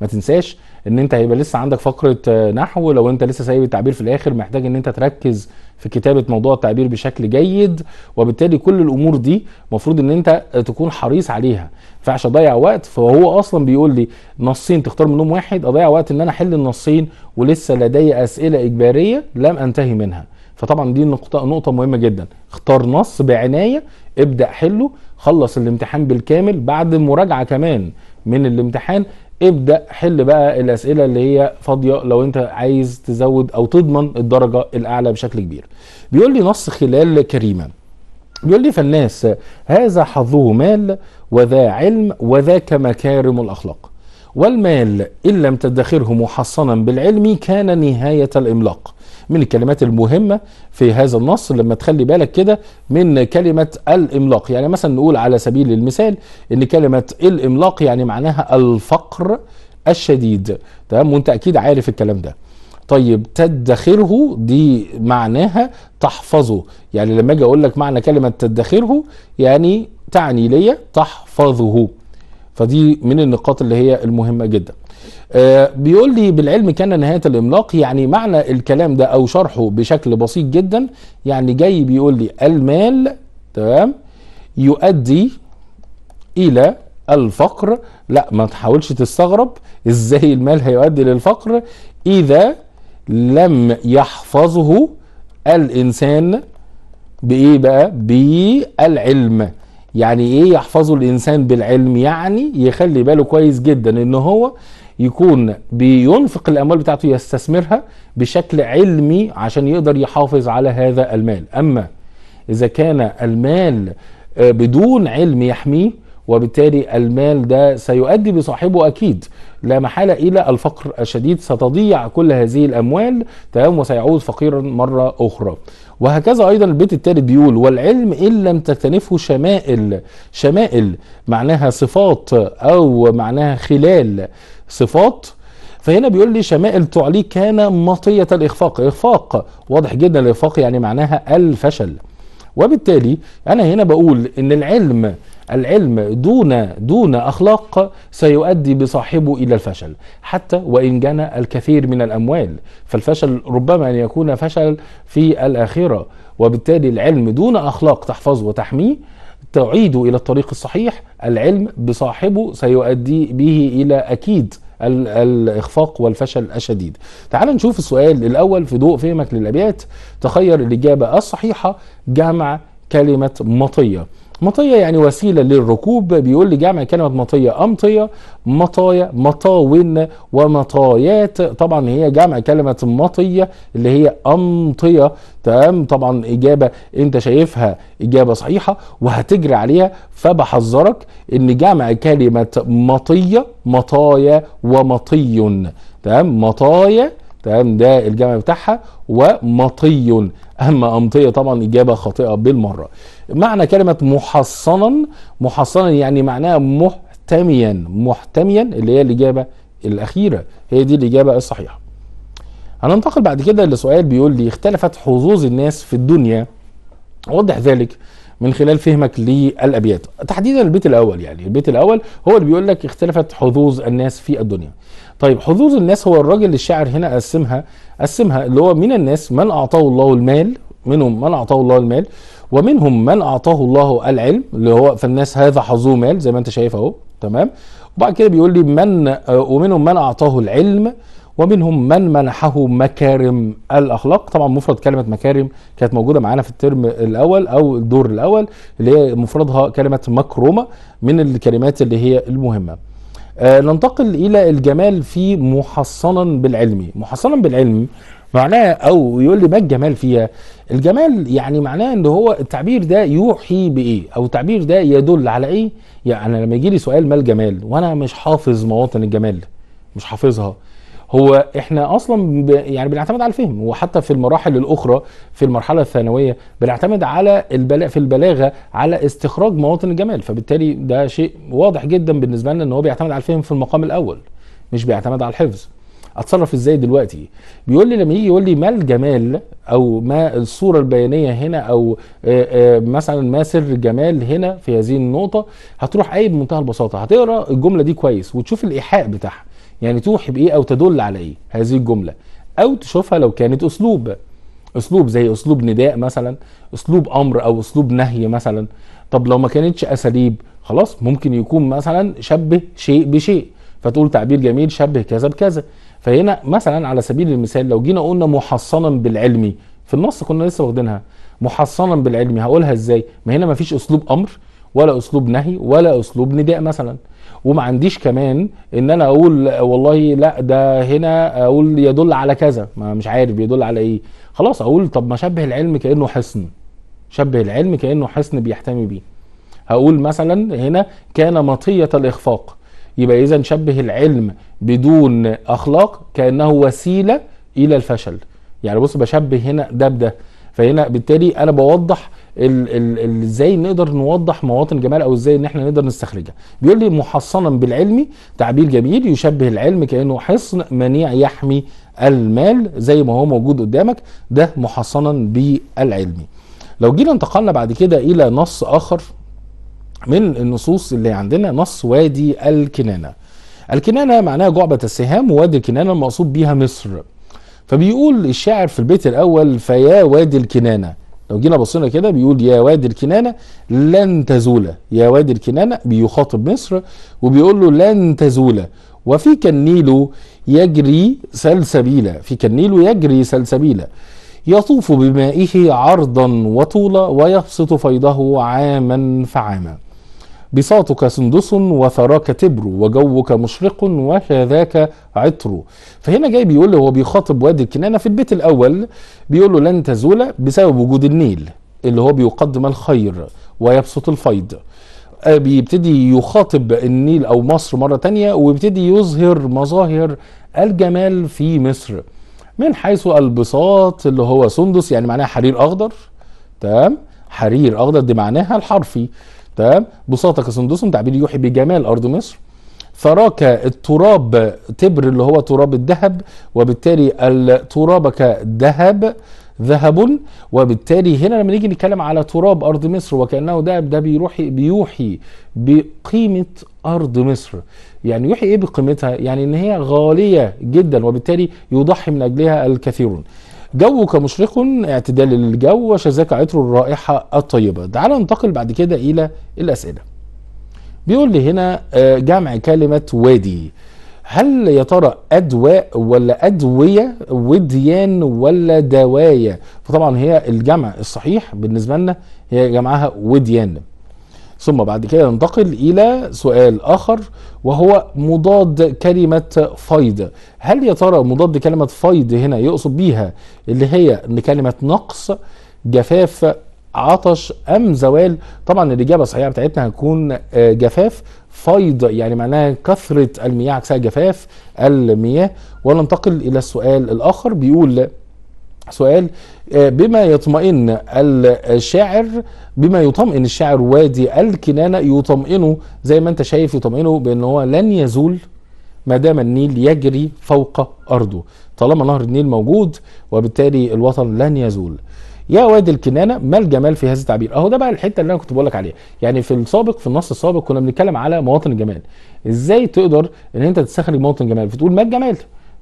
ما تنساش ان انت هيبقى لسه عندك فقره آه، نحو لو انت لسه سايب التعبير في الاخر محتاج ان انت تركز في كتابه موضوع التعبير بشكل جيد وبالتالي كل الامور دي المفروض ان انت تكون حريص عليها فعشان اضيع وقت فهو اصلا بيقول لي نصين تختار منهم واحد اضيع وقت ان انا احل النصين ولسه لدي اسئله اجباريه لم انتهي منها فطبعا دي نقطه نقطه مهمه جدا اختار نص بعنايه ابدا حله خلص الامتحان بالكامل بعد مراجعه كمان من الامتحان ابدا حل بقى الاسئله اللي هي فاضيه لو انت عايز تزود او تضمن الدرجه الاعلى بشكل كبير بيقول لي نص خلال كريمه بيقول لي فالناس هذا حظه مال وذا علم وذاك مكارم الاخلاق والمال ان لم تدخره محصنا بالعلم كان نهايه الاملاق من الكلمات المهمة في هذا النص لما تخلي بالك كده من كلمة الإملاق يعني مثلا نقول على سبيل المثال إن كلمة الإملاق يعني معناها الفقر الشديد تمام وانت اكيد عارف الكلام ده طيب تدخره دي معناها تحفظه يعني لما اجي اقول لك معنى كلمه تدخره يعني تعني ليا تحفظه فدي من النقاط اللي هي المهمه جدا آه، بيقول لي بالعلم كان نهاية الإملاق يعني معنى الكلام ده أو شرحه بشكل بسيط جدا يعني جاي بيقول لي المال تمام يؤدي إلى الفقر لا ما تحاولش تستغرب ازاي المال هيؤدي للفقر إذا لم يحفظه الإنسان بإيه بقى بالعلم يعني ايه يحفظه الانسان بالعلم يعني يخلي باله كويس جدا ان هو يكون بينفق الاموال بتاعته يستثمرها بشكل علمي عشان يقدر يحافظ على هذا المال اما اذا كان المال آه، بدون علم يحميه وبالتالي المال ده سيؤدي بصاحبه اكيد لا محاله الى الفقر الشديد ستضيع كل هذه الاموال تمام وسيعود فقيرا مره اخرى وهكذا ايضا البيت الثالث بيقول والعلم ان لم تكتنفه شمائل شمائل معناها صفات او معناها خلال صفات فهنا بيقول لي شمائل تعليك كان مطية الإخفاق إخفاق واضح جدا الإخفاق يعني معناها الفشل وبالتالي أنا هنا بقول إن العلم العلم دون دون اخلاق سيؤدي بصاحبه الى الفشل حتى وان جنى الكثير من الاموال فالفشل ربما ان يكون فشل في الاخره وبالتالي العلم دون اخلاق تحفظه وتحميه تعيده الى الطريق الصحيح العلم بصاحبه سيؤدي به الى اكيد الاخفاق والفشل الشديد. تعال نشوف السؤال الاول في ضوء فهمك للابيات تخير الاجابه الصحيحه جمع كلمه مطيه. مطيه يعني وسيله للركوب بيقول لي جمع كلمه مطيه امطيه مطايا مطاون ومطايات طبعا هي جمع كلمه مطيه اللي هي امطيه تمام طبعا اجابه انت شايفها اجابه صحيحه وهتجري عليها فبحذرك ان جمع كلمه مطيه مطايا ومطي تمام مطايا تمام ده الجمع بتاعها ومطي اما امطيه طبعا اجابه خاطئه بالمره معنى كلمه محصنا محصنا يعني معناها محتميا محتميا اللي هي الاجابه الاخيره هي دي الاجابه الصحيحه هننتقل بعد كده لسؤال بيقول لي اختلفت حظوظ الناس في الدنيا وضح ذلك من خلال فهمك للابيات تحديدا البيت الاول يعني البيت الاول هو اللي بيقول لك اختلفت حظوظ الناس في الدنيا طيب حظوظ الناس هو الراجل الشاعر هنا قسمها قسمها اللي هو من الناس من اعطاه الله المال منهم من اعطاه الله المال ومنهم من اعطاه الله العلم اللي هو فالناس هذا حظه مال زي ما انت شايف اهو تمام وبعد كده بيقول لي من آه، ومنهم من اعطاه العلم ومنهم من منحه مكارم الاخلاق طبعا مفرد كلمه مكارم كانت موجوده معانا في الترم الاول او الدور الاول اللي هي مفردها كلمه مكرمه من الكلمات اللي هي المهمه آه ننتقل الى الجمال في محصنا بالعلم محصنا بالعلم معناه او يقول لي ما الجمال فيها الجمال يعني معناه ان هو التعبير ده يوحي بايه او التعبير ده يدل على ايه يعني لما يجي لي سؤال ما الجمال وانا مش حافظ مواطن الجمال مش حافظها هو احنا اصلا يعني بنعتمد على الفهم وحتى في المراحل الاخرى في المرحله الثانويه بنعتمد على البلاغ في البلاغه على استخراج مواطن الجمال فبالتالي ده شيء واضح جدا بالنسبه لنا ان هو بيعتمد على الفهم في المقام الاول مش بيعتمد على الحفظ اتصرف ازاي دلوقتي بيقول لي لما يجي يقول لي ما الجمال او ما الصوره البيانيه هنا او مثلا ما سر الجمال هنا في هذه النقطه هتروح قايل بمنتهى البساطه هتقرا الجمله دي كويس وتشوف الايحاء بتاعها يعني توحي بايه او تدل على ايه هذه الجمله او تشوفها لو كانت اسلوب اسلوب زي اسلوب نداء مثلا اسلوب امر او اسلوب نهي مثلا طب لو ما كانتش اساليب خلاص ممكن يكون مثلا شبه شيء بشيء فتقول تعبير جميل شبه كذا بكذا فهنا مثلا على سبيل المثال لو جينا قلنا محصنا بالعلمي في النص كنا لسه واخدينها محصنا بالعلمي هقولها ازاي ما هنا ما فيش اسلوب امر ولا اسلوب نهي ولا اسلوب نداء مثلا وما عنديش كمان ان انا اقول والله لا ده هنا اقول يدل على كذا ما مش عارف يدل على ايه خلاص اقول طب ما شبه العلم كانه حصن شبه العلم كانه حصن بيحتمي بيه هقول مثلا هنا كان مطيه الاخفاق يبقى اذا شبه العلم بدون اخلاق كانه وسيله الى الفشل يعني بص بشبه هنا ده بده فهنا بالتالي انا بوضح ازاي نقدر نوضح مواطن جمال او ازاي ان احنا نقدر نستخرجها بيقول لي محصنا بالعلمي تعبير جميل يشبه العلم كانه حصن منيع يحمي المال زي ما هو موجود قدامك ده محصنا بالعلمي لو جينا انتقلنا بعد كده الى نص اخر من النصوص اللي عندنا نص وادي الكنانه الكنانه معناها جعبه السهام ووادي الكنانه المقصود بيها مصر فبيقول الشاعر في البيت الاول فيا وادي الكنانه لو جينا بصينا كده بيقول يا وادي الكنانه لن تزول يا وادي الكنانه بيخاطب مصر وبيقول له لن تزول وفيك النيل يجري سلسبيلا فيك النيل يجري سلسبيلا يطوف بمائه عرضا وطولا ويبسط فيضه عاما فعاما بساطك سندس وثراك تبر وجوك مشرق وهذاك عطر فهنا جاي بيقول له هو بيخاطب وادي الكنانه في البيت الاول بيقول له لن تزول بسبب وجود النيل اللي هو بيقدم الخير ويبسط الفيض آه، بيبتدي يخاطب النيل او مصر مره تانية ويبتدي يظهر مظاهر الجمال في مصر من حيث البساط اللي هو سندس يعني معناها حرير اخضر تمام حرير اخضر دي معناها الحرفي تمام بساطك سندوسهم تعبير يوحي بجمال ارض مصر ثراك التراب تبر اللي هو تراب الذهب وبالتالي ترابك ذهب ذهب وبالتالي هنا لما نيجي نتكلم على تراب ارض مصر وكانه ذهب ده بيروحي بيوحي بقيمه ارض مصر يعني يوحي ايه بقيمتها يعني ان هي غاليه جدا وبالتالي يضحي من اجلها الكثيرون جوك مشرق اعتدال الجو وشذاك عطر الرائحة الطيبة تعالوا ننتقل بعد كده إلى الأسئلة بيقول لي هنا آه، جمع كلمة وادي هل يا ترى أدواء ولا أدوية وديان ولا دوايا فطبعا هي الجمع الصحيح بالنسبة لنا هي جمعها وديان ثم بعد كده ننتقل إلى سؤال آخر وهو مضاد كلمة فيض هل يا ترى مضاد كلمة فيض هنا يقصد بيها اللي هي إن كلمة نقص جفاف عطش أم زوال طبعا الإجابة الصحيحة بتاعتنا هتكون آه، جفاف فيض يعني معناها كثرة المياه عكسها جفاف المياه وننتقل إلى السؤال الآخر بيقول سؤال بما يطمئن الشاعر بما يطمئن الشاعر وادي الكنانة يطمئنه زي ما انت شايف يطمئنه بان هو لن يزول ما دام النيل يجري فوق أرضه طالما نهر النيل موجود وبالتالي الوطن لن يزول يا وادي الكنانه ما الجمال في هذا التعبير اهو ده بقى الحته اللي انا كنت بقول لك عليها يعني في السابق في النص السابق كنا بنتكلم على مواطن الجمال ازاي تقدر ان انت تستخرج مواطن الجمال فتقول ما الجمال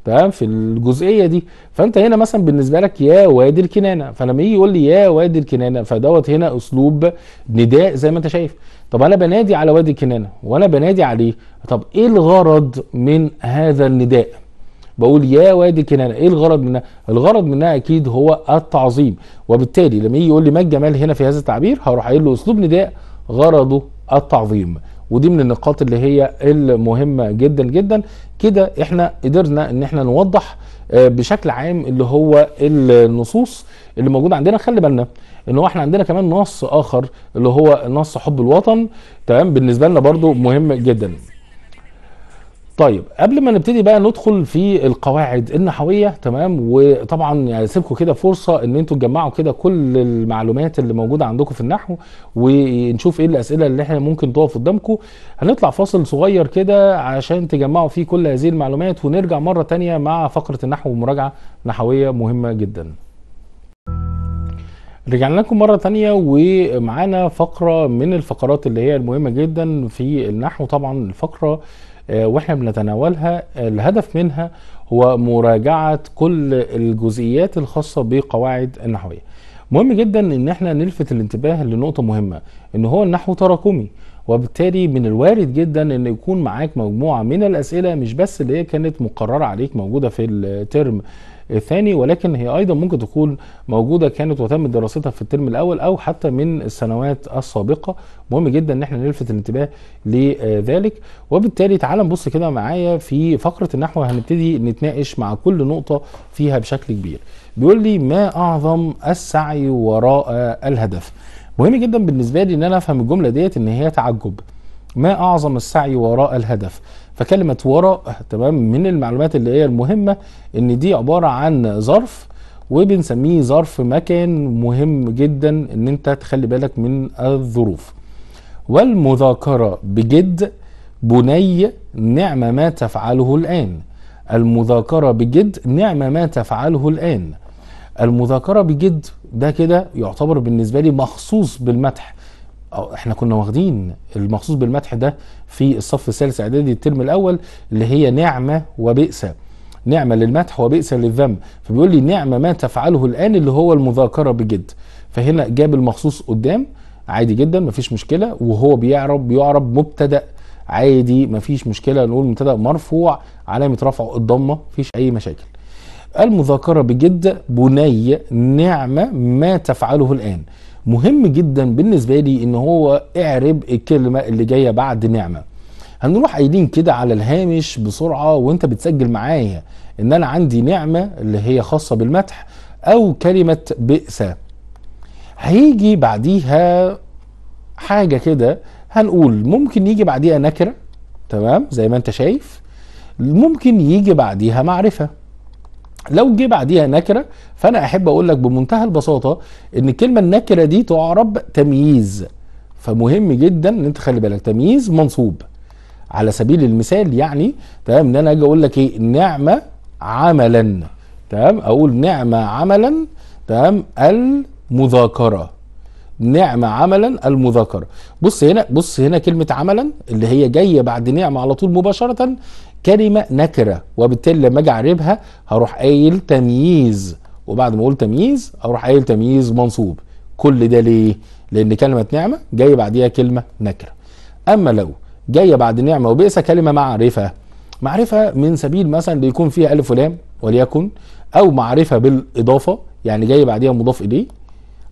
تمام في الجزئيه دي فانت هنا مثلا بالنسبه لك يا وادي الكنانه فلما يجي يقول لي يا وادي الكنانه فدوت هنا اسلوب نداء زي ما انت شايف طب انا بنادي على وادي الكنانه وانا بنادي عليه طب ايه الغرض من هذا النداء بقول يا وادي الكنانه ايه الغرض منها الغرض منها اكيد هو التعظيم وبالتالي لما يجي يقول لي ما الجمال هنا في هذا التعبير هروح قايل له اسلوب نداء غرضه التعظيم ودي من النقاط اللي هي المهمه جدا جدا كده احنا قدرنا ان احنا نوضح آه، بشكل عام اللي هو النصوص اللي موجوده عندنا خلي بالنا ان هو احنا عندنا كمان نص اخر اللي هو نص حب الوطن تمام بالنسبه لنا برضو مهم جدا طيب قبل ما نبتدي بقى ندخل في القواعد النحويه تمام وطبعا يعني سيبكم كده فرصه ان انتوا تجمعوا كده كل المعلومات اللي موجوده عندكم في النحو ونشوف ايه الاسئله اللي احنا ممكن تقف قدامكم هنطلع فاصل صغير كده عشان تجمعوا فيه كل هذه المعلومات ونرجع مره تانية مع فقره النحو ومراجعه نحويه مهمه جدا رجعنا لكم مرة تانية ومعانا فقرة من الفقرات اللي هي المهمة جدا في النحو طبعا الفقرة آه، واحنا بنتناولها آه، الهدف منها هو مراجعه كل الجزئيات الخاصه بقواعد النحويه مهم جدا ان احنا نلفت الانتباه لنقطه مهمه ان هو النحو تراكمي وبالتالي من الوارد جدا ان يكون معاك مجموعه من الاسئله مش بس اللي هي كانت مقرره عليك موجوده في الترم ثاني ولكن هي ايضا ممكن تكون موجوده كانت وتم دراستها في الترم الاول او حتى من السنوات السابقه مهم جدا ان احنا نلفت الانتباه لذلك وبالتالي تعال نبص كده معايا في فقره النحو هنبتدي نتناقش مع كل نقطه فيها بشكل كبير بيقول لي ما اعظم السعي وراء الهدف مهم جدا بالنسبه لي ان انا افهم الجمله ديت ان هي تعجب ما اعظم السعي وراء الهدف فكلمه وراء تمام من المعلومات اللي هي المهمه ان دي عباره عن ظرف وبنسميه ظرف مكان مهم جدا ان انت تخلي بالك من الظروف والمذاكره بجد بني نعم ما تفعله الان المذاكره بجد نعم ما تفعله الان المذاكره بجد ده كده يعتبر بالنسبه لي مخصوص بالمدح احنا كنا واخدين المخصوص بالمدح ده في الصف الثالث اعدادي الترم الاول اللي هي نعمه وبئسه نعمه للمدح وبئس للذنب فبيقول لي نعمه ما تفعله الان اللي هو المذاكره بجد فهنا جاب المخصوص قدام عادي جدا مفيش مشكله وهو بيعرب بيعرب مبتدا عادي مفيش مشكله نقول مبتدا مرفوع علامه رفعه الضمه مفيش اي مشاكل المذاكره بجد بني نعمه ما تفعله الان مهم جدا بالنسبه لي ان هو اعرب الكلمه اللي جايه بعد نعمه هنروح قايلين كده على الهامش بسرعه وانت بتسجل معايا ان انا عندي نعمه اللي هي خاصه بالمدح او كلمه بئس هيجي بعديها حاجه كده هنقول ممكن يجي بعديها نكره تمام زي ما انت شايف ممكن يجي بعديها معرفه لو جه بعديها نكره فانا احب اقول لك بمنتهى البساطه ان الكلمه النكره دي تعرب تمييز فمهم جدا ان انت خلي بالك تمييز منصوب على سبيل المثال يعني تمام ان انا اجي اقول لك ايه نعمه عملا تمام اقول نعمه عملا تمام المذاكره نعمة عملا المذاكرة بص هنا بص هنا كلمة عملا اللي هي جاية بعد نعمة على طول مباشرة كلمة نكرة وبالتالي لما اجي اعربها هروح قايل تمييز وبعد ما اقول تمييز اروح قايل تمييز منصوب كل ده ليه؟ لان كلمة نعمة جاية بعديها كلمة نكرة اما لو جاية بعد نعمة وبئس كلمة معرفة معرفة من سبيل مثلا ليكون فيها ألف ولام وليكن أو معرفة بالإضافة يعني جايه بعديها مضاف إليه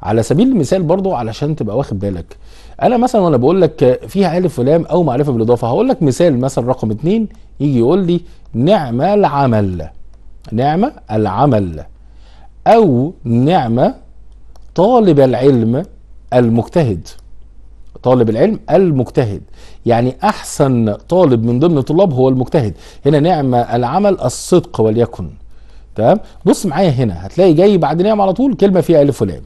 على سبيل المثال برضو علشان تبقى واخد بالك انا مثلا وانا بقول لك فيها الف ولام او معرفه بالاضافه هقول لك مثال مثلا رقم اتنين يجي يقول لي نعم العمل نعم العمل او نعم طالب العلم المجتهد طالب العلم المجتهد يعني احسن طالب من ضمن الطلاب هو المجتهد هنا نعم العمل الصدق وليكن تمام بص معايا هنا هتلاقي جاي بعد نعم على طول كلمه فيها الف ولام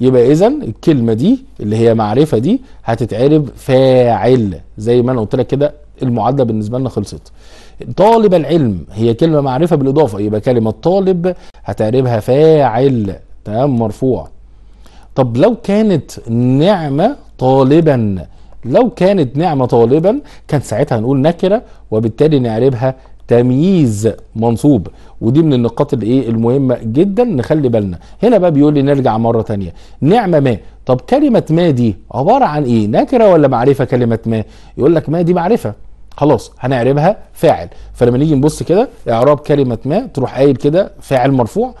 يبقى اذا الكلمه دي اللي هي معرفه دي هتتعرب فاعل زي ما انا قلت لك كده المعادله بالنسبه لنا خلصت طالب العلم هي كلمه معرفه بالاضافه يبقى كلمه طالب هتعربها فاعل تمام مرفوع طب لو كانت نعمه طالبا لو كانت نعمه طالبا كان ساعتها هنقول نكره وبالتالي نعربها تمييز منصوب ودي من النقاط الايه المهمه جدا نخلي بالنا هنا بقى بيقول لي نرجع مره تانية نعمه ما طب كلمه ما دي عباره عن ايه نكره ولا معرفه كلمه ما يقول لك ما دي معرفه خلاص هنعربها فاعل فلما نيجي نبص كده اعراب كلمه ما تروح قايل كده فاعل مرفوع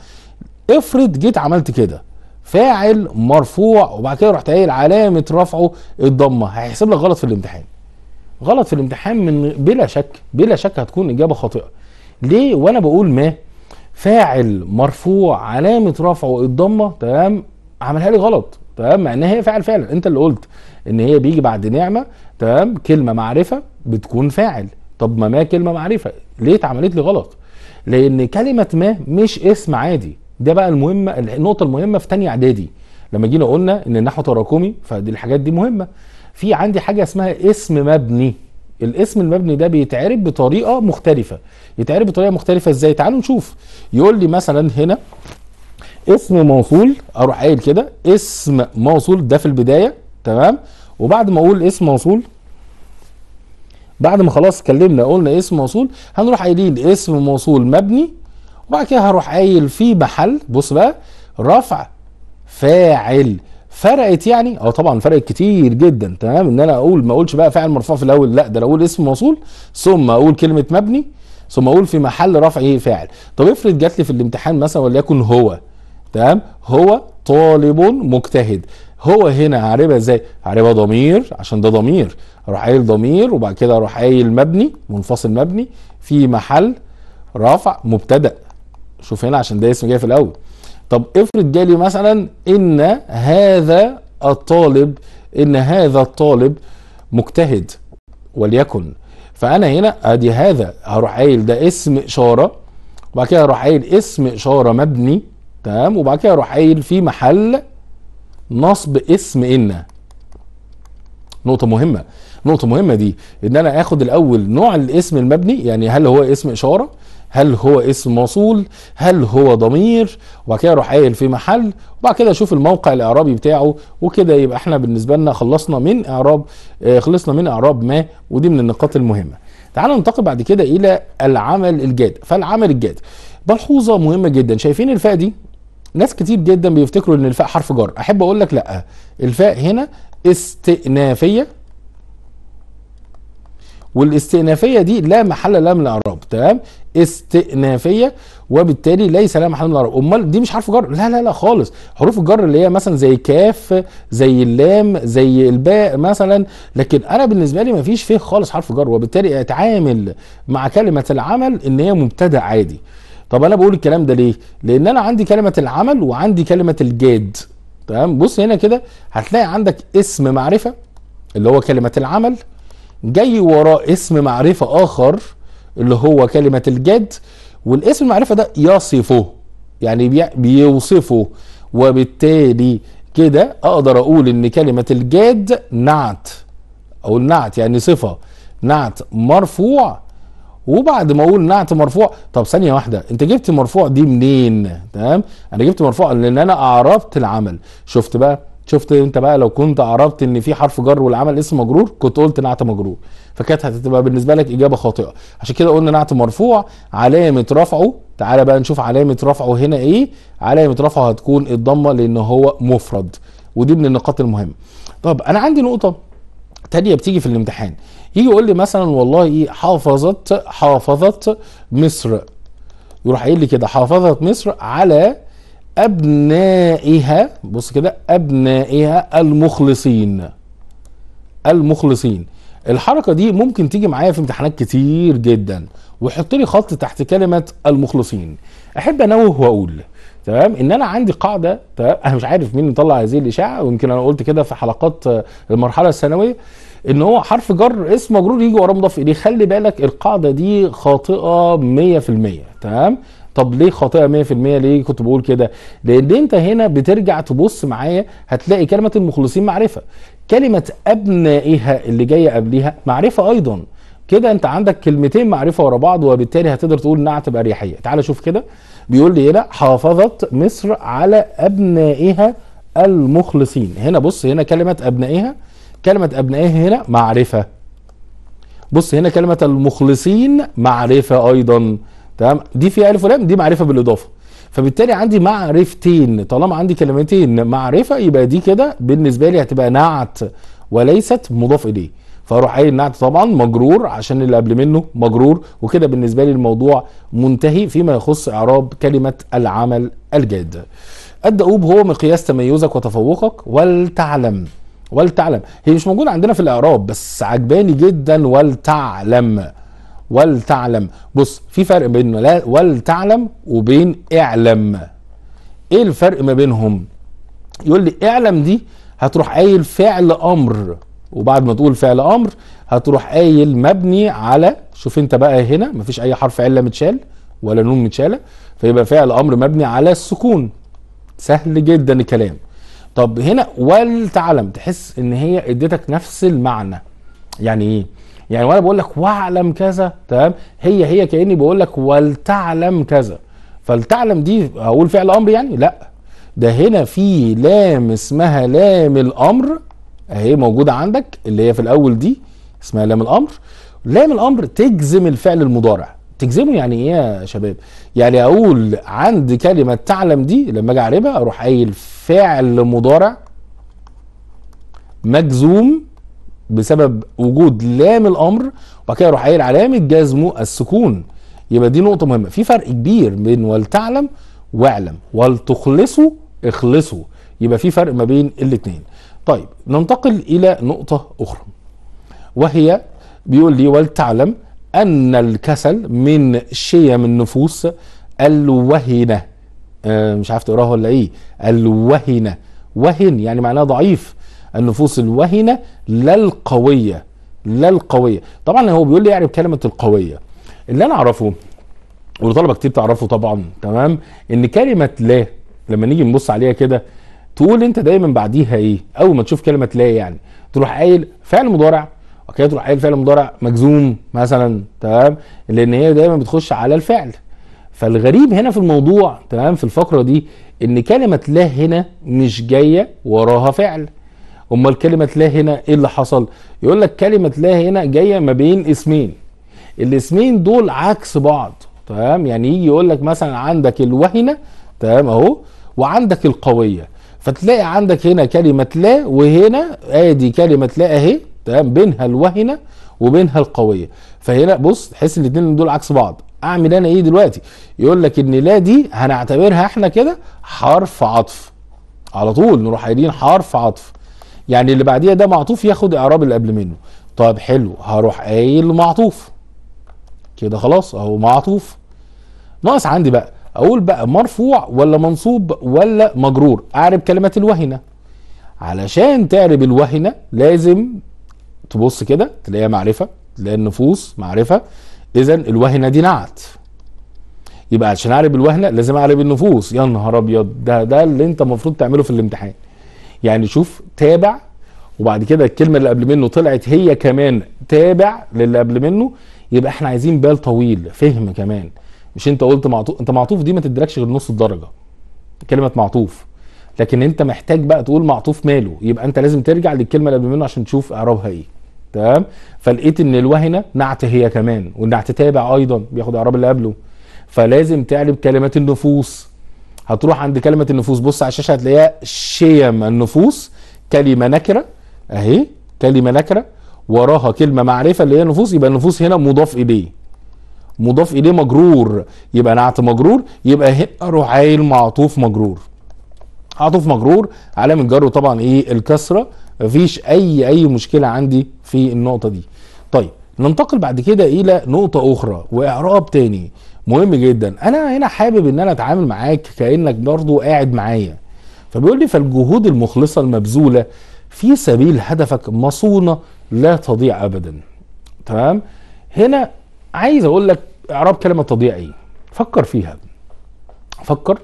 افرض جيت عملت كده فاعل مرفوع وبعد كده رحت قايل علامه رفعه الضمه هيحسب لك غلط في الامتحان غلط في الامتحان من بلا شك بلا شك هتكون اجابه خاطئه ليه وانا بقول ما فاعل مرفوع علامه رفعه الضمه تمام عملها لي غلط تمام مع ان هي فاعل فعلا انت اللي قلت ان هي بيجي بعد نعمه تمام كلمه معرفه بتكون فاعل طب ما ما كلمه معرفه ليه اتعملت لي غلط لان كلمه ما مش اسم عادي ده بقى المهمه النقطه المهمه في تانية اعدادي لما جينا قلنا ان النحو تراكمي فدي الحاجات دي مهمه في عندي حاجه اسمها اسم مبني الاسم المبني ده بيتعرب بطريقه مختلفه يتعرب بطريقه مختلفه ازاي تعالوا نشوف يقول لي مثلا هنا اسم موصول اروح قايل كده اسم موصول ده في البدايه تمام وبعد ما اقول اسم موصول بعد ما خلاص اتكلمنا قلنا اسم موصول هنروح قايلين اسم موصول مبني وبعد كده هروح قايل في محل بص بقى رفع فاعل فرقت يعني اه طبعا فرقت كتير جدا تمام ان انا اقول ما اقولش بقى فاعل مرفوع في الاول لا ده انا اقول اسم موصول ثم اقول كلمه مبني ثم اقول في محل رفع ايه فاعل طب افرض جات لي في الامتحان مثلا وليكن هو تمام هو طالب مجتهد هو هنا عاربها ازاي عاربها ضمير عشان ده ضمير اروح قايل ضمير وبعد كده اروح قايل مبني منفصل مبني في محل رفع مبتدا شوف هنا عشان ده اسم جاي في الاول طب افرض جالي مثلا ان هذا الطالب ان هذا الطالب مجتهد وليكن فانا هنا ادي هذا هروح قايل ده اسم اشاره وبعد كده هروح قايل اسم اشاره مبني تمام وبعد كده هروح قايل في محل نصب اسم ان نقطه مهمه نقطه مهمه دي ان انا اخد الاول نوع الاسم المبني يعني هل هو اسم اشاره هل هو اسم موصول هل هو ضمير وبعد كده اروح قايل في محل وبعد كده اشوف الموقع الاعرابي بتاعه وكده يبقى احنا بالنسبه لنا خلصنا من اعراب آه، خلصنا من اعراب ما ودي من النقاط المهمه تعالوا ننتقل بعد كده الى العمل الجاد فالعمل الجاد ملحوظه مهمه جدا شايفين الفاء دي ناس كتير جدا بيفتكروا ان الفاء حرف جر احب اقول لك لا الفاء هنا استئنافيه والاستئنافيه دي لا محل لها من الاعراب تمام استئنافيه وبالتالي ليس لها محل من الاعراب امال دي مش حرف جر لا لا لا خالص حروف الجر اللي هي مثلا زي كاف زي اللام زي الباء مثلا لكن انا بالنسبه لي ما فيش فيه خالص حرف جر وبالتالي اتعامل مع كلمه العمل ان هي مبتدا عادي طب انا بقول الكلام ده ليه لان انا عندي كلمه العمل وعندي كلمه الجاد تمام بص هنا كده هتلاقي عندك اسم معرفه اللي هو كلمه العمل جاي وراه اسم معرفة آخر اللي هو كلمة الجد والاسم المعرفة ده يصفه يعني بيوصفه وبالتالي كده أقدر أقول إن كلمة الجاد نعت أو النعت يعني صفة نعت مرفوع وبعد ما اقول نعت مرفوع طب ثانيه واحده انت جبت مرفوع دي منين تمام انا جبت مرفوع لان انا اعربت العمل شفت بقى شفت انت بقى لو كنت عرفت ان في حرف جر والعمل اسم مجرور كنت قلت نعت مجرور فكانت هتبقى بالنسبه لك اجابه خاطئه عشان كده قلنا نعت مرفوع علامه رفعه تعالى بقى نشوف علامه رفعه هنا ايه علامه رفعه هتكون الضمه لان هو مفرد ودي من النقاط المهمه طب انا عندي نقطه تانية بتيجي في الامتحان يجي يقول لي مثلا والله ايه حافظت حافظت مصر يروح قايل لي كده حافظت مصر على أبنائها بص كده أبنائها المخلصين المخلصين الحركة دي ممكن تيجي معايا في امتحانات كتير جدا وحط لي خط تحت كلمة المخلصين أحب أنوه وأقول تمام ان انا عندي قاعده تمام انا مش عارف مين مطلع هذه الاشاعه ويمكن انا قلت كده في حلقات المرحله الثانويه ان هو حرف جر اسم مجرور يجي وراه مضاف اليه خلي بالك القاعده دي خاطئه 100% تمام طب ليه خاطئه 100% ليه كنت بقول كده لان انت هنا بترجع تبص معايا هتلاقي كلمه المخلصين معرفه كلمه ابنائها اللي جايه قبليها معرفه ايضا كده انت عندك كلمتين معرفه ورا بعض وبالتالي هتقدر تقول نعت باريحيه تعال شوف كده بيقول لي هنا حافظت مصر على ابنائها المخلصين هنا بص هنا كلمه ابنائها كلمه ابنائها هنا معرفه بص هنا كلمه المخلصين معرفه ايضا تمام دي فيها الف ولام دي معرفه بالاضافه فبالتالي عندي معرفتين طالما عندي كلمتين معرفه يبقى دي كده بالنسبه لي هتبقى نعت وليست مضاف اليه فاروح قايل نعت طبعا مجرور عشان اللي قبل منه مجرور وكده بالنسبه لي الموضوع منتهي فيما يخص اعراب كلمه العمل الجاد الدؤوب هو مقياس تميزك وتفوقك ولتعلم ولتعلم هي مش موجوده عندنا في الاعراب بس عجباني جدا ولتعلم ولتعلم بص في فرق بين ولتعلم وبين اعلم ايه الفرق ما بينهم يقول لي اعلم دي هتروح قايل فعل امر وبعد ما تقول فعل امر هتروح قايل مبني على شوف انت بقى هنا مفيش اي حرف عله متشال ولا نون متشاله فيبقى فعل امر مبني على السكون سهل جدا الكلام طب هنا ولتعلم تحس ان هي اديتك نفس المعنى يعني ايه يعني وانا بقول لك واعلم كذا تمام هي هي كاني بقول لك ولتعلم كذا فلتعلم دي هقول فعل امر يعني لا ده هنا في لام اسمها لام الامر اهي موجوده عندك اللي هي في الاول دي اسمها لام الامر لام الامر تجزم الفعل المضارع تجزمه يعني ايه يا شباب يعني اقول عند كلمه تعلم دي لما اجي اعربها اروح قايل فعل مضارع مجزوم بسبب وجود لام الامر وبعد كده يروح قايل علامه جزمه السكون يبقى دي نقطه مهمه في فرق كبير بين ولتعلم واعلم ولتخلصوا اخلصوا يبقى في فرق ما بين الاثنين طيب ننتقل الى نقطه اخرى وهي بيقول لي ولتعلم ان الكسل من شيم النفوس الوهنه آه، مش عارف تقراها ولا ايه الوهنه وهن يعني معناه ضعيف النفوس الوهنة لا القوية لا القوية طبعا هو بيقول لي يعني كلمة القوية اللي انا اعرفه ولطلبة كتير تعرفه طبعا تمام ان كلمة لا لما نيجي نبص عليها كده تقول انت دايما بعديها ايه اول ما تشوف كلمة لا يعني تروح قايل فعل مضارع وكده تروح قايل فعل مضارع مجزوم مثلا تمام لان هي دايما بتخش على الفعل فالغريب هنا في الموضوع تمام في الفقرة دي ان كلمة لا هنا مش جاية وراها فعل امال كلمه لا هنا ايه اللي حصل يقول لك كلمه لا هنا جايه ما بين اسمين الاسمين دول عكس بعض تمام يعني يجي يقول لك مثلا عندك الوهنه تمام اهو وعندك القويه فتلاقي عندك هنا كلمه لا وهنا ادي كلمه لا اهي تمام بينها الوهنه وبينها القويه فهنا بص تحس الاثنين دول عكس بعض اعمل انا ايه دلوقتي يقول لك ان لا دي هنعتبرها احنا كده حرف عطف على طول نروح قايلين حرف عطف يعني اللي بعديها ده معطوف ياخد اعراب اللي قبل منه طيب حلو هروح قايل معطوف كده خلاص اهو معطوف ناقص عندي بقى اقول بقى مرفوع ولا منصوب ولا مجرور اعرب كلمه الوهنه علشان تعرب الوهنه لازم تبص كده تلاقيها معرفه تلاقي النفوس معرفه اذا الوهنه دي نعت يبقى عشان اعرب الوهنه لازم اعرب النفوس يا نهار ابيض ده ده اللي انت المفروض تعمله في الامتحان يعني شوف تابع وبعد كده الكلمه اللي قبل منه طلعت هي كمان تابع للي قبل منه يبقى احنا عايزين بال طويل فهم كمان مش انت قلت معطوف انت معطوف دي ما تدركش غير نص الدرجه كلمه معطوف لكن انت محتاج بقى تقول معطوف ماله يبقى انت لازم ترجع للكلمه اللي قبل منه عشان تشوف اعرابها ايه تمام فلقيت ان الوهنه نعت هي كمان والنعت تابع ايضا بياخد اعراب اللي قبله فلازم تعلم كلمات النفوس هتروح عند كلمه النفوس بص على الشاشه هتلاقيها شيم النفوس كلمه نكره اهي كلمه نكره وراها كلمه معرفه اللي هي النفوس يبقى النفوس هنا مضاف اليه مضاف اليه مجرور يبقى نعت مجرور يبقى هنا اروح عايل معطوف مجرور عطوف مجرور علامه جره طبعا ايه الكسره مفيش اي اي مشكله عندي في النقطه دي طيب ننتقل بعد كده الى نقطه اخرى واعراب تاني مهم جدا انا هنا حابب ان انا اتعامل معاك كانك برضو قاعد معايا فبيقول لي فالجهود المخلصه المبذوله في سبيل هدفك مصونه لا تضيع ابدا تمام هنا عايز اقول لك اعراب كلمه تضيع ايه فكر فيها فكر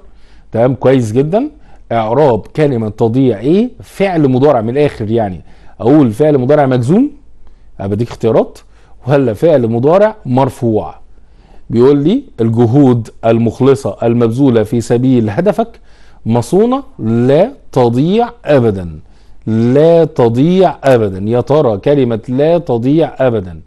تمام كويس جدا اعراب كلمه تضيع ايه فعل مضارع من الاخر يعني اقول فعل مضارع مجزوم ابديك اختيارات ولا فعل مضارع مرفوع بيقول لي الجهود المخلصة المبذولة في سبيل هدفك مصونة لا تضيع أبدا لا تضيع أبدا يا ترى كلمة لا تضيع أبدا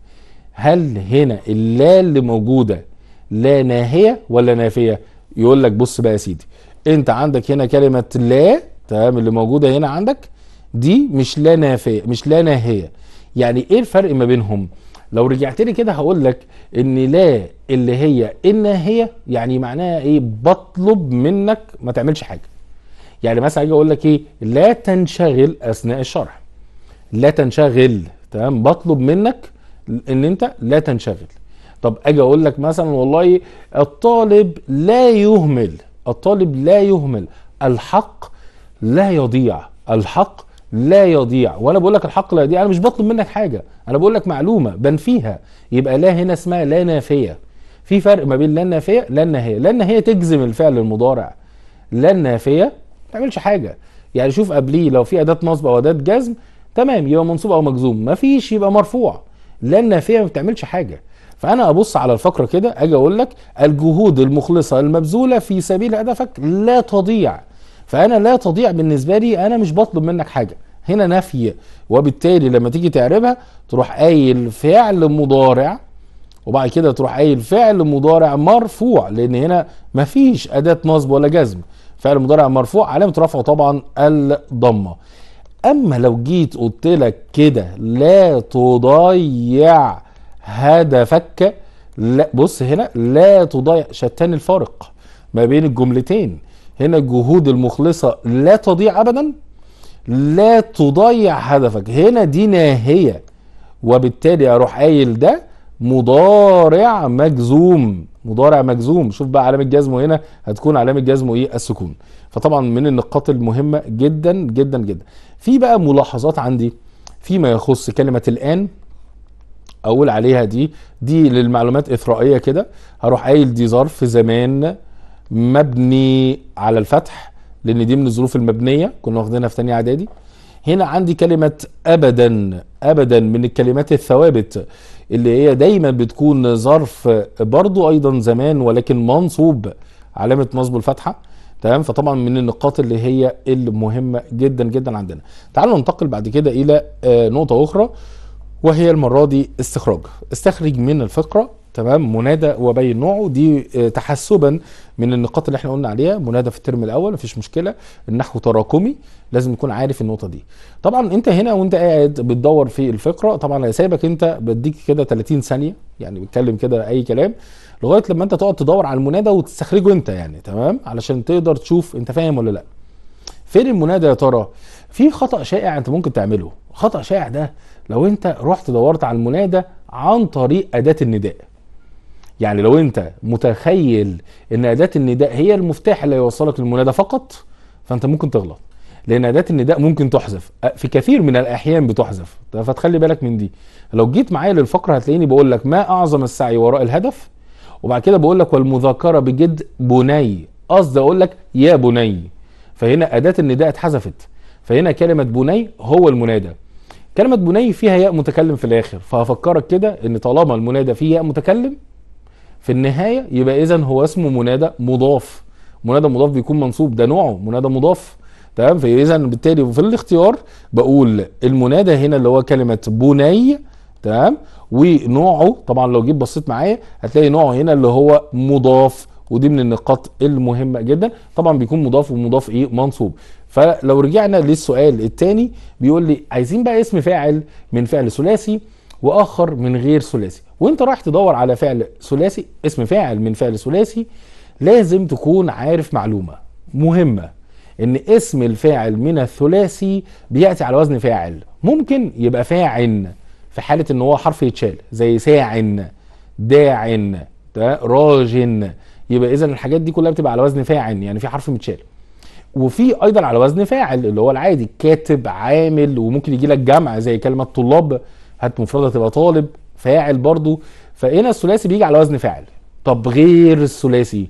هل هنا اللا اللي موجودة لا ناهية ولا نافية يقول لك بص بقى يا سيدي انت عندك هنا كلمة لا تمام اللي موجودة هنا عندك دي مش لا نافية مش لا ناهية يعني ايه الفرق ما بينهم؟ لو رجعت لي كده هقول لك ان لا اللي هي الناهيه يعني معناها ايه بطلب منك ما تعملش حاجه يعني مثلا اجي اقول لك ايه لا تنشغل اثناء الشرح لا تنشغل تمام بطلب منك ان انت لا تنشغل طب اجي اقول لك مثلا والله الطالب لا يهمل الطالب لا يهمل الحق لا يضيع الحق لا يضيع وانا بقول لك الحق لا يضيع انا مش بطلب منك حاجه انا بقول لك معلومه بنفيها يبقى لا هنا اسمها لا نافيه في فرق ما بين لا نافيه لا النهايه لا النهايه تجزم الفعل المضارع لا النافيه ما تعملش حاجه يعني شوف قبليه لو في اداه نصب او اداه جزم تمام يبقى منصوب او مجزوم ما فيش يبقى مرفوع لا النافيه ما بتعملش حاجه فانا ابص على الفقره كده اجي اقول لك الجهود المخلصه المبذوله في سبيل هدفك لا تضيع فانا لا تضيع بالنسبه لي انا مش بطلب منك حاجه هنا نفي وبالتالي لما تيجي تعربها تروح قايل فعل مضارع وبعد كده تروح قايل فعل مضارع مرفوع لان هنا مفيش اداه نصب ولا جزم فعل مضارع مرفوع علامه رفعه طبعا الضمه اما لو جيت قلت لك كده لا تضيع هدفك لا بص هنا لا تضيع شتان الفارق ما بين الجملتين هنا الجهود المخلصة لا تضيع أبدا لا تضيع هدفك هنا دي ناهية وبالتالي أروح قايل ده مضارع مجزوم مضارع مجزوم شوف بقى علامة جزمه هنا هتكون علامة جزمه إيه السكون فطبعا من النقاط المهمة جدا جدا جدا في بقى ملاحظات عندي فيما يخص كلمة الآن أقول عليها دي دي للمعلومات إثرائية كده هروح قايل دي ظرف زمان مبني على الفتح لان دي من الظروف المبنيه كنا واخدينها في ثانيه اعدادي هنا عندي كلمه ابدا ابدا من الكلمات الثوابت اللي هي دايما بتكون ظرف برضو ايضا زمان ولكن منصوب علامه نصب الفتحه تمام فطبعا من النقاط اللي هي المهمه جدا جدا عندنا تعالوا ننتقل بعد كده الى آه، نقطه اخرى وهي المره دي استخراج استخرج من الفقره تمام منادى وبين نوعه دي آه، تحسبا من النقاط اللي احنا قلنا عليها منادى في الترم الاول مفيش مشكله النحو تراكمي لازم يكون عارف النقطه دي طبعا انت هنا وانت قاعد بتدور في الفقره طبعا سايبك انت بديك كده 30 ثانيه يعني بتكلم كده اي كلام لغايه لما انت تقعد تدور على المنادى وتستخرجه انت يعني تمام علشان تقدر تشوف انت فاهم ولا لا فين المنادى يا ترى في خطا شائع انت ممكن تعمله خطا شائع ده لو انت رحت دورت على المنادى عن طريق اداه النداء يعني لو انت متخيل ان اداه النداء هي المفتاح اللي يوصلك للمنادى فقط فانت ممكن تغلط لان اداه النداء ممكن تحذف في كثير من الاحيان بتحذف فتخلي بالك من دي لو جيت معايا للفقره هتلاقيني بقول لك ما اعظم السعي وراء الهدف وبعد كده بقول لك والمذاكره بجد بني قصدي اقول لك يا بني فهنا اداه النداء اتحذفت فهنا كلمه بني هو المنادى كلمه بني فيها ياء متكلم في الاخر فهفكرك كده ان طالما المنادى فيه ياء متكلم في النهايه يبقى اذا هو اسمه منادى مضاف منادى مضاف بيكون منصوب ده نوعه منادى مضاف تمام فاذا بالتالي في الاختيار بقول المنادى هنا اللي هو كلمه بني تمام ونوعه طبعا لو جيت بصيت معايا هتلاقي نوعه هنا اللي هو مضاف ودي من النقاط المهمه جدا طبعا بيكون مضاف ومضاف ايه منصوب فلو رجعنا للسؤال الثاني بيقول لي عايزين بقى اسم فاعل من فعل ثلاثي واخر من غير ثلاثي وانت رايح تدور على فعل ثلاثي اسم فاعل من فعل ثلاثي لازم تكون عارف معلومه مهمه ان اسم الفاعل من الثلاثي بياتي على وزن فاعل ممكن يبقى فاعن في حاله ان هو حرف يتشال زي ساعن داعن راجن يبقى اذا الحاجات دي كلها بتبقى على وزن فاعل يعني في حرف متشال وفي ايضا على وزن فاعل اللي هو العادي كاتب عامل وممكن يجي لك جمع زي كلمه طلاب هات مفردة تبقى طالب فاعل برضو فهنا الثلاثي بيجي على وزن فاعل طب غير الثلاثي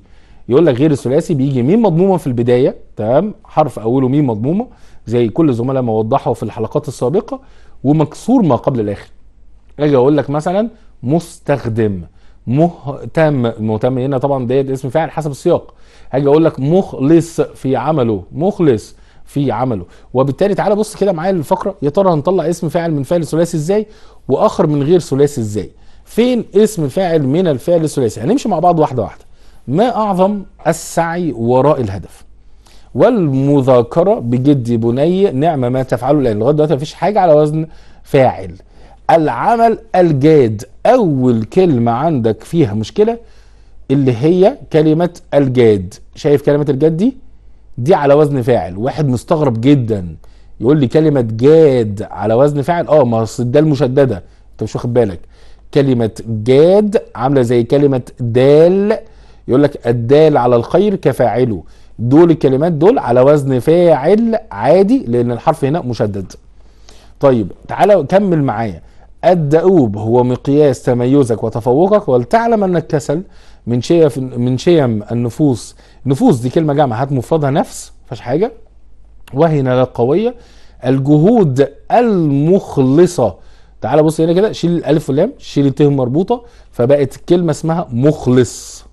يقول لك غير الثلاثي بيجي ميم مضمومه في البدايه تمام حرف اوله ميم مضمومه زي كل زملاء ما وضحوا في الحلقات السابقه ومكسور ما قبل الاخر اجي اقول لك مثلا مستخدم مهتم مهتم هنا طبعا ديت اسم فاعل حسب السياق هاجي اقول لك مخلص في عمله مخلص في عمله وبالتالي تعالى بص كده معايا للفقره يا ترى هنطلع اسم فاعل من فعل ثلاثي ازاي واخر من غير ثلاثي ازاي فين اسم فاعل من الفعل الثلاثي هنمشي مع بعض واحده واحده ما اعظم السعي وراء الهدف والمذاكره بجد بني نعم ما تفعله لان لغايه دلوقتي مفيش حاجه على وزن فاعل العمل الجاد اول كلمه عندك فيها مشكله اللي هي كلمه الجاد شايف كلمه الجاد دي دي على وزن فاعل واحد مستغرب جدا يقول لي كلمه جاد على وزن فاعل اه ما الدال مشدده انت مش واخد بالك كلمه جاد عامله زي كلمه دال يقول لك الدال على الخير كفاعله دول الكلمات دول على وزن فاعل عادي لان الحرف هنا مشدد طيب تعالى كمل معايا الدؤوب هو مقياس تميزك وتفوقك ولتعلم ان الكسل من شيم من شيم النفوس نفوس دي كلمه جامعه هات مفردها نفس مفيش حاجه وهنا لا قويه الجهود المخلصه تعال بص هنا كده شيل الالف واللام شيل الت مربوطه فبقت الكلمه اسمها مخلص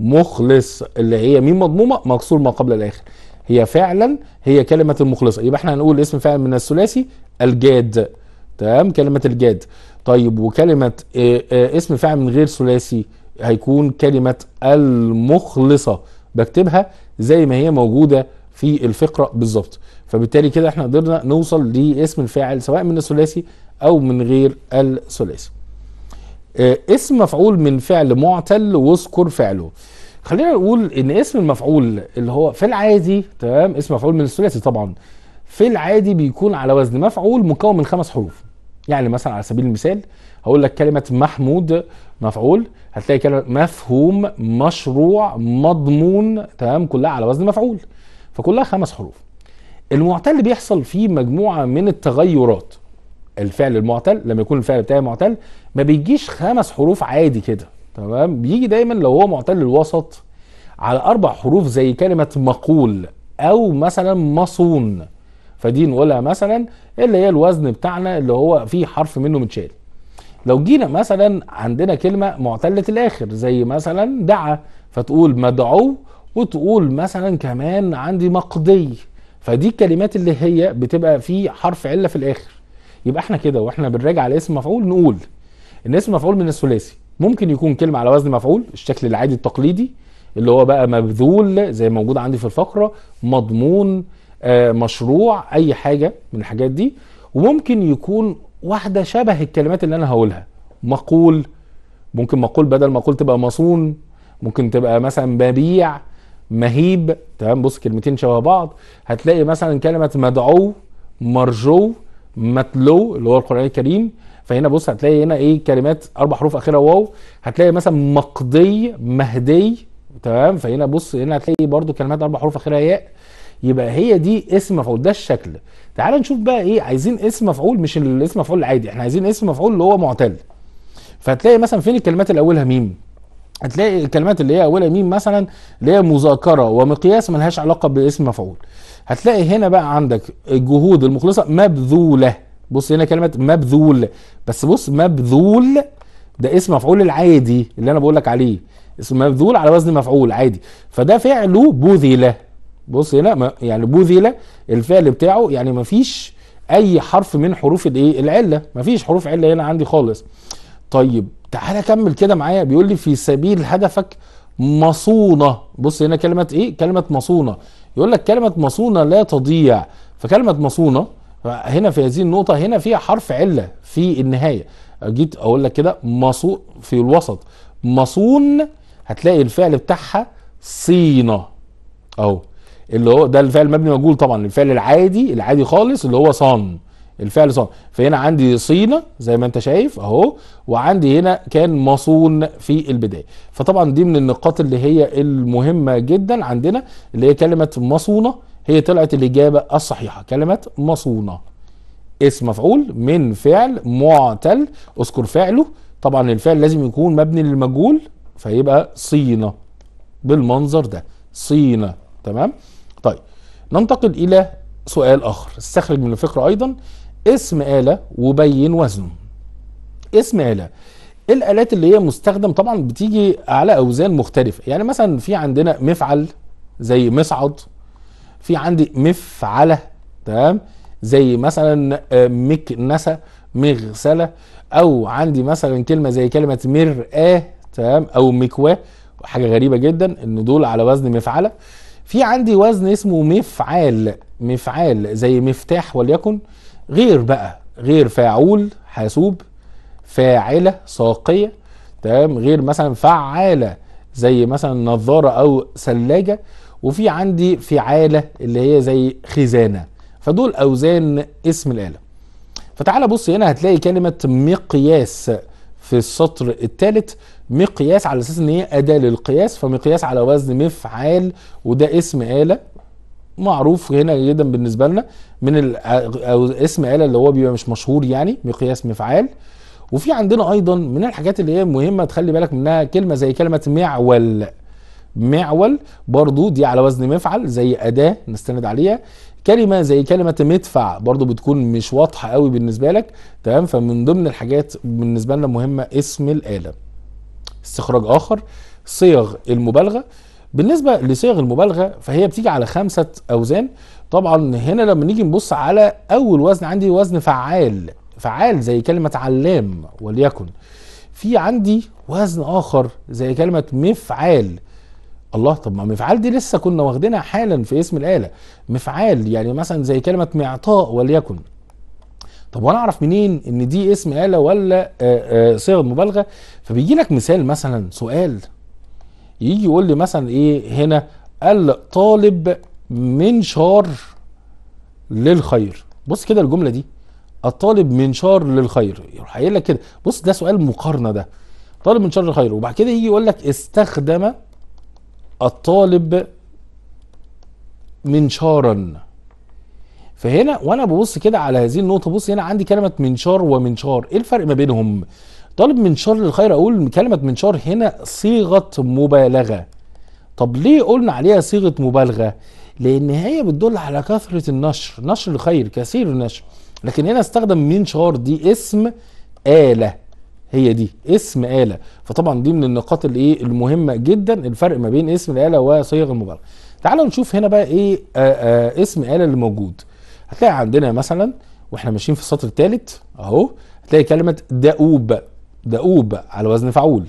مخلص اللي هي ميم مضمومه مكسور ما قبل الاخر هي فعلا هي كلمه المخلصه يبقى احنا هنقول اسم فعل من الثلاثي الجاد تمام كلمه الجاد طيب وكلمه إيه، إيه، اسم فاعل من غير ثلاثي هيكون كلمه المخلصه بكتبها زي ما هي موجوده في الفقره بالظبط فبالتالي كده احنا قدرنا نوصل لاسم الفاعل سواء من الثلاثي او من غير الثلاثي إيه، اسم مفعول من فعل معتل واذكر فعله خلينا نقول ان اسم المفعول اللي هو في العادي تمام اسم مفعول من الثلاثي طبعا في العادي بيكون على وزن مفعول مكون من خمس حروف يعني مثلا على سبيل المثال هقول لك كلمه محمود مفعول هتلاقي كلمه مفهوم مشروع مضمون تمام كلها على وزن مفعول فكلها خمس حروف المعتل بيحصل فيه مجموعه من التغيرات الفعل المعتل لما يكون الفعل بتاعي معتل ما بيجيش خمس حروف عادي كده تمام بيجي دايما لو هو معتل الوسط على اربع حروف زي كلمه مقول او مثلا مصون فدي نقولها مثلا اللي هي الوزن بتاعنا اللي هو فيه حرف منه متشال لو جينا مثلا عندنا كلمه معتله الاخر زي مثلا دعا فتقول مدعو وتقول مثلا كمان عندي مقضي فدي الكلمات اللي هي بتبقى في حرف عله في الاخر يبقى احنا كده واحنا بنراجع على اسم مفعول نقول ان اسم مفعول من الثلاثي ممكن يكون كلمه على وزن مفعول الشكل العادي التقليدي اللي هو بقى مبذول زي موجود عندي في الفقره مضمون آه، مشروع اي حاجه من الحاجات دي وممكن يكون واحده شبه الكلمات اللي انا هقولها مقول ممكن مقول بدل مقول تبقى مصون ممكن تبقى مثلا ببيع مهيب تمام بص كلمتين شبه بعض هتلاقي مثلا كلمه مدعو مرجو متلو اللي هو القران الكريم فهنا بص هتلاقي هنا ايه كلمات اربع حروف اخرها واو هتلاقي مثلا مقضي مهدي تمام فهنا بص هنا هتلاقي برضو كلمات اربع حروف اخرها ياء يبقى هي دي اسم مفعول ده الشكل تعال نشوف بقى ايه عايزين اسم مفعول مش الاسم مفعول العادي احنا عايزين اسم مفعول اللي هو معتل فهتلاقي مثلا فين الكلمات اللي اولها ميم هتلاقي الكلمات اللي هي اولها ميم مثلا اللي هي مذاكره ومقياس ملهاش علاقه باسم مفعول هتلاقي هنا بقى عندك الجهود المخلصه مبذوله بص هنا كلمه مبذول بس بص مبذول ده اسم مفعول العادي اللي انا بقول لك عليه اسم مبذول على وزن مفعول عادي فده فعله بذله بص هنا ما يعني بوذل الفعل بتاعه يعني ما فيش اي حرف من حروف الايه العله ما فيش حروف عله هنا عندي خالص طيب تعالى كمل كده معايا بيقول لي في سبيل هدفك مصونه بص هنا كلمه ايه كلمه مصونه يقول لك كلمه مصونه لا تضيع فكلمه مصونه هنا في هذه النقطه هنا فيها حرف عله في النهايه جيت اقول لك كده مصو في الوسط مصون هتلاقي الفعل بتاعها صينه اهو اللي هو ده الفعل مبني مجهول طبعا الفعل العادي العادي خالص اللي هو صان الفعل صان فهنا عندي صينة زي ما انت شايف اهو وعندي هنا كان مصون في البداية فطبعا دي من النقاط اللي هي المهمة جدا عندنا اللي هي كلمة مصونة هي طلعت الإجابة الصحيحة كلمة مصونة اسم مفعول من فعل معتل اذكر فعله طبعا الفعل لازم يكون مبني للمجهول فيبقى صينة بالمنظر ده صينة تمام طيب ننتقل إلى سؤال آخر استخرج من الفقرة أيضا اسم آلة وبين وزنه اسم آلة إيه الآلات اللي هي مستخدم طبعا بتيجي على أوزان مختلفة يعني مثلا في عندنا مفعل زي مصعد في عندي مفعلة تمام زي مثلا آه، مكنسة مغسلة أو عندي مثلا كلمة زي كلمة مرآة تمام أو مكواة حاجة غريبة جدا إن دول على وزن مفعلة في عندي وزن اسمه مفعال مفعال زي مفتاح وليكن غير بقى غير فاعول حاسوب فاعله ساقيه تمام غير مثلا فعاله زي مثلا نظاره او ثلاجه وفي عندي فعاله اللي هي زي خزانه فدول اوزان اسم الاله فتعال بص هنا هتلاقي كلمه مقياس في السطر الثالث مقياس على اساس ان هي اداه للقياس فمقياس على وزن مفعال وده اسم اله معروف هنا جدا بالنسبه لنا من اسم اله اللي هو بيبقى مش مشهور يعني مقياس مفعال وفي عندنا ايضا من الحاجات اللي هي مهمه تخلي بالك منها كلمه زي كلمه معول معول برضو دي على وزن مفعل زي اداه نستند عليها كلمه زي كلمه مدفع برضو بتكون مش واضحه قوي بالنسبه لك تمام فمن ضمن الحاجات بالنسبه لنا مهمه اسم الاله استخراج آخر صيغ المبالغة بالنسبة لصيغ المبالغة فهي بتيجي على خمسة أوزان طبعا هنا لما نيجي نبص على أول وزن عندي وزن فعال فعال زي كلمة علام وليكن في عندي وزن آخر زي كلمة مفعال الله طب ما مفعال دي لسه كنا واخدينها حالا في اسم الآلة مفعال يعني مثلا زي كلمة معطاء وليكن طب وانا اعرف منين ان دي اسم آلة ولا آه، آه، صيغة مبالغة فبيجي لك مثال مثلا سؤال يجي يقول لي مثلا ايه هنا قال طالب منشار للخير بص كده الجملة دي الطالب منشار للخير يروح قايل لك كده بص ده سؤال مقارنة ده طالب منشار للخير وبعد كده يجي يقول لك استخدم الطالب منشارا فهنا وانا ببص كده على هذه النقطه بص هنا عندي كلمه منشار ومنشار ايه الفرق ما بينهم طالب منشار للخير اقول كلمه منشار هنا صيغه مبالغه طب ليه قلنا عليها صيغه مبالغه لان هي بتدل على كثره النشر نشر الخير كثير النشر لكن هنا استخدم منشار دي اسم اله هي دي اسم اله فطبعا دي من النقاط الايه المهمه جدا الفرق ما بين اسم الاله وصيغ المبالغه تعالوا نشوف هنا بقى ايه آآ آه، آآ آه، اسم اله اللي موجود هتلاقي عندنا مثلا واحنا ماشيين في السطر الثالث اهو هتلاقي كلمه دؤوب دؤوب على وزن فعول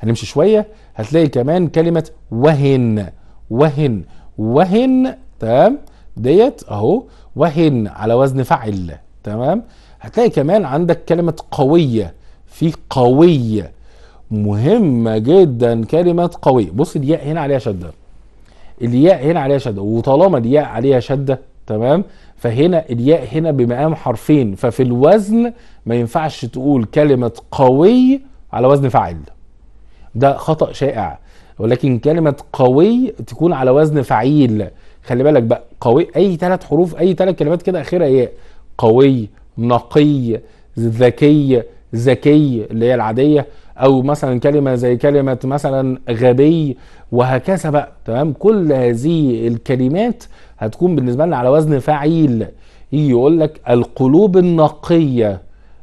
هنمشي شويه هتلاقي كمان كلمه وهن وهن وهن تمام ديت اهو وهن على وزن فعل تمام هتلاقي كمان عندك كلمه قويه في قويه مهمه جدا كلمه قويه بص الياء هنا عليها شده الياء هنا عليها شده وطالما الياء عليها شده تمام فهنا الياء هنا بمقام حرفين ففي الوزن ما ينفعش تقول كلمة قوي على وزن فاعل ده خطأ شائع ولكن كلمة قوي تكون على وزن فعيل خلي بالك بقى قوي أي ثلاث حروف أي ثلاث كلمات كده أخيرة ياء قوي نقي ذكي ذكي اللي هي العادية او مثلا كلمه زي كلمه مثلا غبي وهكذا بقى تمام كل هذه الكلمات هتكون بالنسبه لنا على وزن فعيل يجي يقول لك القلوب النقيه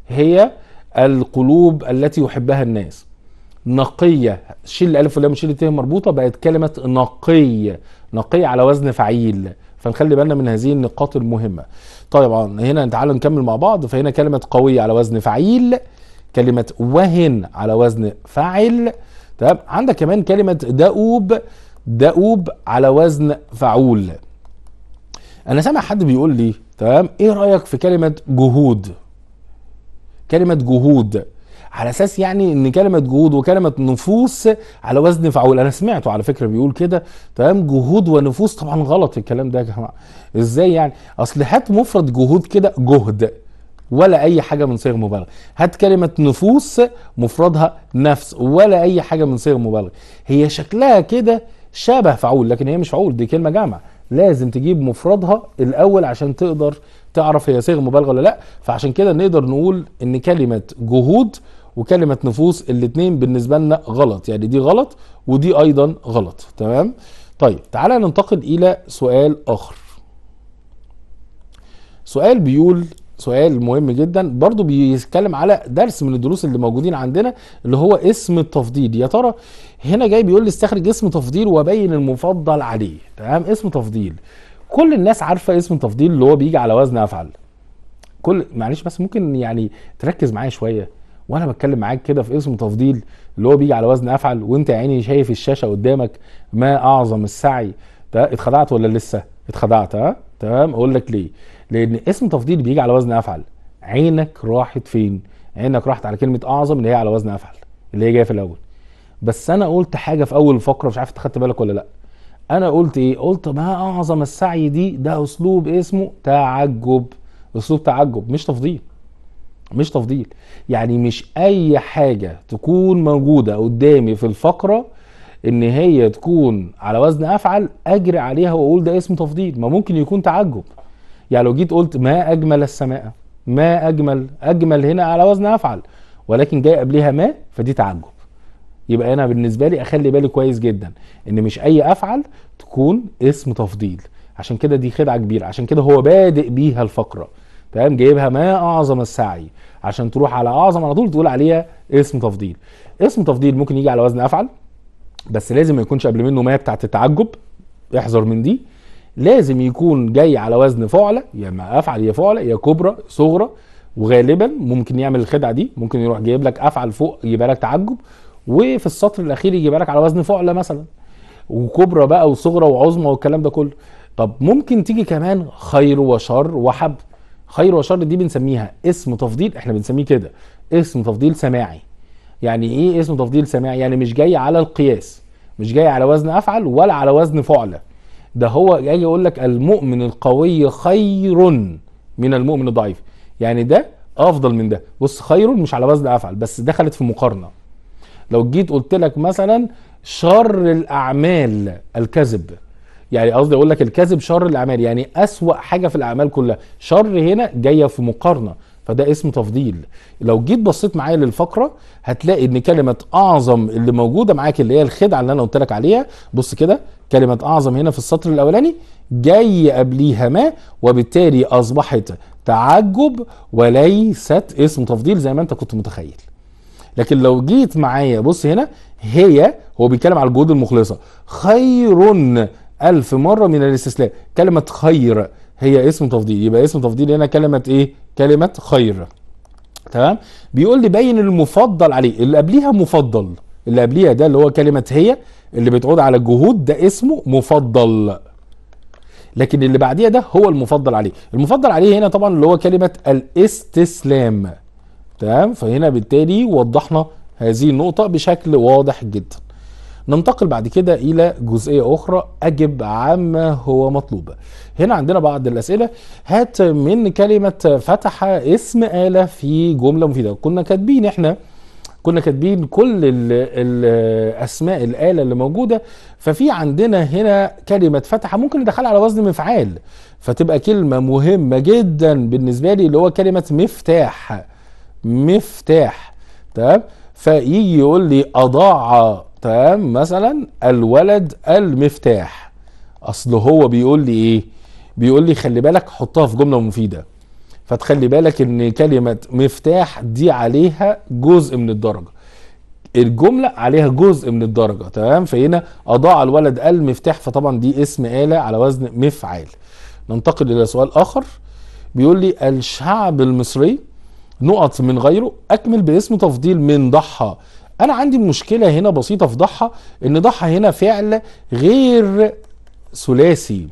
هي القلوب التي يحبها الناس نقيه شيل الالف واللام شيل التاء مربوطه بقت كلمه نقي نقيه على وزن فعيل فنخلي بالنا من هذه النقاط المهمه طيب هنا تعالوا نكمل مع بعض فهنا كلمه قويه على وزن فعيل كلمة وهن على وزن فعل تمام عندك كمان كلمة دؤوب دؤوب على وزن فعول أنا سامع حد بيقول لي تمام إيه رأيك في كلمة جهود كلمة جهود على اساس يعني ان كلمه جهود وكلمه نفوس على وزن فعول انا سمعته على فكره بيقول كده تمام جهود ونفوس طبعا غلط الكلام ده يا جماعه ازاي يعني اصل هات مفرد جهود كده جهد ولا اي حاجه من صيغ مبالغه هات كلمه نفوس مفردها نفس ولا اي حاجه من صيغ مبالغه هي شكلها كده شبه فعول لكن هي مش فعول دي كلمه جامعه لازم تجيب مفردها الاول عشان تقدر تعرف هي صيغ مبالغه ولا لا فعشان كده نقدر نقول ان كلمه جهود وكلمه نفوس الاثنين بالنسبه لنا غلط يعني دي غلط ودي ايضا غلط تمام طيب تعالى ننتقل الى سؤال اخر سؤال بيقول سؤال مهم جدا برضو بيتكلم على درس من الدروس اللي موجودين عندنا اللي هو اسم التفضيل يا ترى هنا جاي بيقول لي استخرج اسم تفضيل وبين المفضل عليه تمام اسم تفضيل كل الناس عارفه اسم تفضيل اللي هو بيجي على وزن افعل كل معلش بس ممكن يعني تركز معايا شويه وانا بتكلم معاك كده في اسم تفضيل اللي هو بيجي على وزن افعل وانت يا عيني شايف الشاشه قدامك ما اعظم السعي ده اتخدعت ولا لسه اتخدعت ها تمام اقول لك ليه لان اسم تفضيل بيجي على وزن افعل عينك راحت فين عينك راحت على كلمه اعظم اللي هي على وزن افعل اللي هي جايه في الاول بس انا قلت حاجه في اول فقره مش عارف انت خدت بالك ولا لا انا قلت ايه قلت ما اعظم السعي دي ده اسلوب اسمه تعجب اسلوب تعجب مش تفضيل مش تفضيل يعني مش اي حاجه تكون موجوده قدامي في الفقره ان هي تكون على وزن افعل اجري عليها واقول ده اسم تفضيل ما ممكن يكون تعجب يعني لو جيت قلت ما اجمل السماء ما اجمل اجمل هنا على وزن افعل ولكن جاي قبلها ما فدي تعجب يبقى انا بالنسبه لي اخلي بالي كويس جدا ان مش اي افعل تكون اسم تفضيل عشان كده دي خدعه كبيره عشان كده هو بادئ بيها الفقره تمام جايبها ما اعظم السعي عشان تروح على اعظم على طول تقول عليها اسم تفضيل اسم تفضيل ممكن يجي على وزن افعل بس لازم ما يكونش قبل منه ما بتاعه التعجب احذر من دي لازم يكون جاي على وزن فعلة يا ما أفعل يا فعلة يا كبرى صغرى وغالبا ممكن يعمل الخدعة دي ممكن يروح جايب لك أفعل فوق يبقى لك تعجب وفي السطر الأخير يجيب لك على وزن فعلة مثلا وكبرى بقى وصغرى وعظمى والكلام ده كله طب ممكن تيجي كمان خير وشر وحب خير وشر دي بنسميها اسم تفضيل احنا بنسميه كده اسم تفضيل سماعي يعني ايه اسم تفضيل سماعي يعني مش جاي على القياس مش جاي على وزن افعل ولا على وزن فعله ده هو جاي يقول لك المؤمن القوي خير من المؤمن الضعيف يعني ده افضل من ده بص خير مش على وزن افعل بس دخلت في مقارنه لو جيت قلت لك مثلا شر الاعمال الكذب يعني قصدي اقول لك الكذب شر الاعمال يعني اسوا حاجه في الاعمال كلها شر هنا جايه في مقارنه فده اسم تفضيل لو جيت بصيت معايا للفقره هتلاقي ان كلمه اعظم اللي موجوده معاك اللي هي الخدعه اللي انا قلت لك عليها بص كده كلمه اعظم هنا في السطر الاولاني جاي قبليها ما وبالتالي اصبحت تعجب وليست اسم تفضيل زي ما انت كنت متخيل لكن لو جيت معايا بص هنا هي هو بيتكلم على الجهود المخلصه خير الف مره من الاستسلام كلمه خير هي اسم تفضيل يبقى اسم تفضيل هنا كلمه ايه كلمه خير تمام بيقول لي بين المفضل عليه اللي قبليها مفضل اللي قبليها ده اللي هو كلمه هي اللي بتعود على الجهود ده اسمه مفضل لكن اللي بعديها ده هو المفضل عليه المفضل عليه هنا طبعا اللي هو كلمه الاستسلام تمام فهنا بالتالي وضحنا هذه النقطه بشكل واضح جدا ننتقل بعد كده الى جزئيه اخرى اجب عما هو مطلوب هنا عندنا بعض الاسئله هات من كلمه فتح اسم اله في جمله مفيده كنا كاتبين احنا كنا كاتبين كل الـ الـ اسماء الاله اللي موجوده ففي عندنا هنا كلمه فتح ممكن ندخلها على وزن مفعال فتبقى كلمه مهمه جدا بالنسبه لي اللي هو كلمه مفتاح مفتاح تمام فيجي يقول لي اضاع تمام مثلا الولد المفتاح اصل هو بيقول لي ايه بيقول لي خلي بالك حطها في جمله مفيده فتخلي بالك ان كلمه مفتاح دي عليها جزء من الدرجه الجمله عليها جزء من الدرجه تمام فهنا اضاع الولد المفتاح فطبعا دي اسم اله على وزن مفعال ننتقل الى سؤال اخر بيقول لي الشعب المصري نقط من غيره اكمل باسم تفضيل من ضحى انا عندي مشكله هنا بسيطه في ضحى ان ضحى هنا فعل غير ثلاثي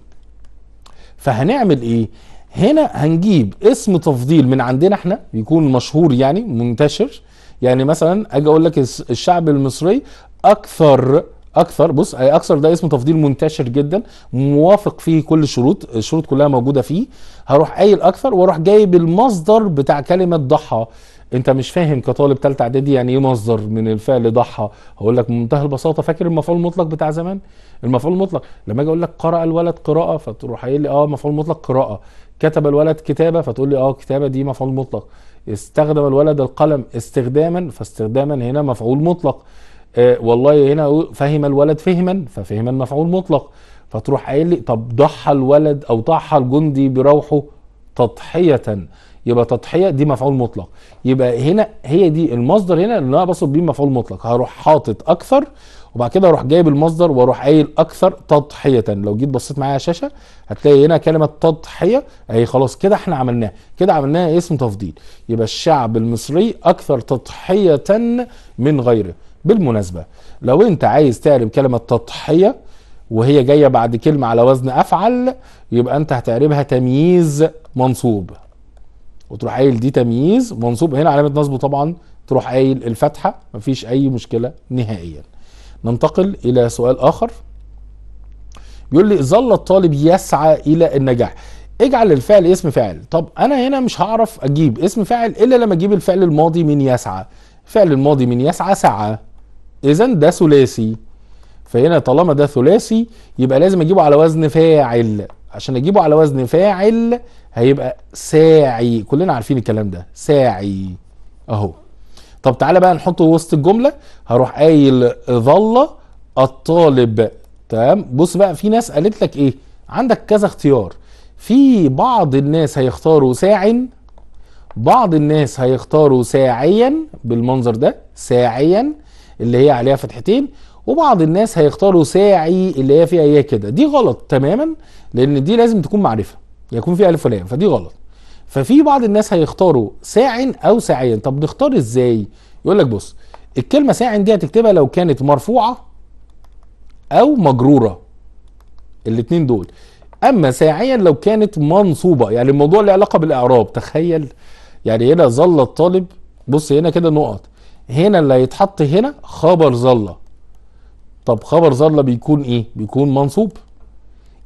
فهنعمل ايه هنا هنجيب اسم تفضيل من عندنا احنا يكون مشهور يعني منتشر يعني مثلا اجي اقول لك الشعب المصري اكثر اكثر بص اكثر ده اسم تفضيل منتشر جدا موافق فيه كل الشروط الشروط كلها موجوده فيه هروح قايل اكثر واروح جايب المصدر بتاع كلمه ضحى انت مش فاهم كطالب ثالثه اعدادي يعني ايه مصدر من الفعل ضحى هقول لك بمنتهى البساطه فاكر المفعول المطلق بتاع زمان المفعول المطلق لما اجي اقول لك قرأ الولد قراءه فتروح قايل لي اه مفعول مطلق قراءه كتب الولد كتابه فتقول لي اه كتابه دي مفعول مطلق استخدم الولد القلم استخداما فاستخداما هنا مفعول مطلق آه والله هنا فهم الولد فهما ففهما مفعول مطلق فتروح قايل لي طب ضحى الولد او ضحى الجندي بروحه تضحيه يبقى تضحيه دي مفعول مطلق يبقى هنا هي دي المصدر هنا اللي انا بصب بيه مفعول مطلق هروح حاطط اكثر وبعد كده اروح جايب المصدر واروح قايل اكثر تضحيه لو جيت بصيت معايا على الشاشه هتلاقي هنا كلمه تضحيه اهي خلاص كده احنا عملناها كده عملناها إيه؟ اسم تفضيل يبقى الشعب المصري اكثر تضحيه من غيره بالمناسبه لو انت عايز تعرب كلمه تضحيه وهي جايه بعد كلمه على وزن افعل يبقى انت هتعربها تمييز منصوب وتروح قايل دي تمييز منصوب هنا علامه نصب طبعا تروح قايل الفتحه مفيش اي مشكله نهائيا ننتقل الى سؤال اخر بيقول لي ظل الطالب يسعى الى النجاح اجعل الفعل اسم فاعل طب انا هنا مش هعرف اجيب اسم فاعل الا لما اجيب الفعل الماضي من يسعى فعل الماضي من يسعى سعى اذا ده ثلاثي فهنا طالما ده ثلاثي يبقى لازم اجيبه على وزن فاعل عشان اجيبه على وزن فاعل هيبقى ساعي كلنا عارفين الكلام ده ساعي اهو طب تعالى بقى نحطه وسط الجمله هروح قايل ظل الطالب تمام بص بقى في ناس قالت لك ايه عندك كذا اختيار في بعض الناس هيختاروا ساع بعض الناس هيختاروا ساعيا بالمنظر ده ساعيا اللي هي عليها فتحتين وبعض الناس هيختاروا ساعي اللي هي فيها هي ايه كده دي غلط تماما لان دي لازم تكون معرفه يكون فيها الف ولام فدي غلط ففي بعض الناس هيختاروا ساع او ساعيا طب نختار ازاي يقول لك بص الكلمه ساع دي هتكتبها لو كانت مرفوعه او مجروره الاتنين دول اما ساعيا لو كانت منصوبه يعني الموضوع له علاقه بالاعراب تخيل يعني هنا ظل الطالب بص هنا كده نقط هنا اللي هيتحط هنا خبر ظله طب خبر ظل بيكون ايه بيكون منصوب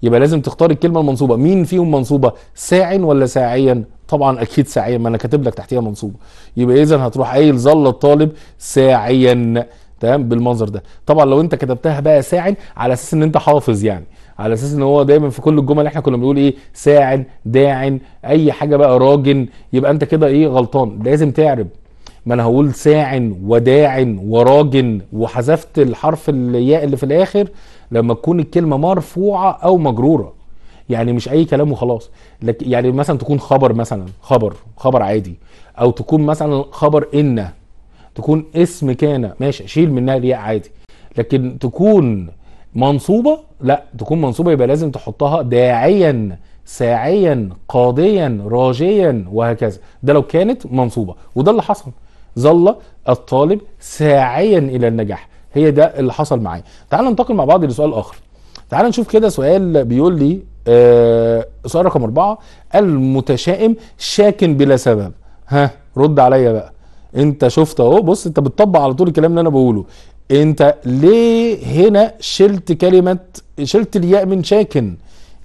يبقى لازم تختار الكلمه المنصوبه مين فيهم منصوبه ساع ولا ساعيا طبعا اكيد ساعيا ما انا كاتب لك تحتيها منصوبه يبقى اذا هتروح قايل ظل الطالب ساعيا تمام بالمنظر ده طبعا لو انت كتبتها بقى ساع على اساس ان انت حافظ يعني على اساس ان هو دايما في كل الجمل احنا كنا بنقول ايه ساع داع اي حاجه بقى راجن يبقى انت كده ايه غلطان لازم تعرب ما انا هقول ساع وداع وراج وحذفت الحرف الياء اللي في الاخر لما تكون الكلمه مرفوعه او مجروره يعني مش اي كلام وخلاص لك يعني مثلا تكون خبر مثلا خبر خبر عادي او تكون مثلا خبر ان تكون اسم كان ماشي شيل منها الياء عادي لكن تكون منصوبه لا تكون منصوبه يبقى لازم تحطها داعيا ساعيا قاضيا راجيا وهكذا ده لو كانت منصوبه وده اللي حصل ظل الطالب ساعيا الى النجاح هي ده اللي حصل معايا تعال ننتقل مع بعض لسؤال اخر تعال نشوف كده سؤال بيقول لي آه سؤال رقم أربعة المتشائم شاكن بلا سبب ها رد عليا بقى انت شفت اهو بص انت بتطبق على طول الكلام اللي انا بقوله انت ليه هنا شلت كلمه شلت الياء من شاكن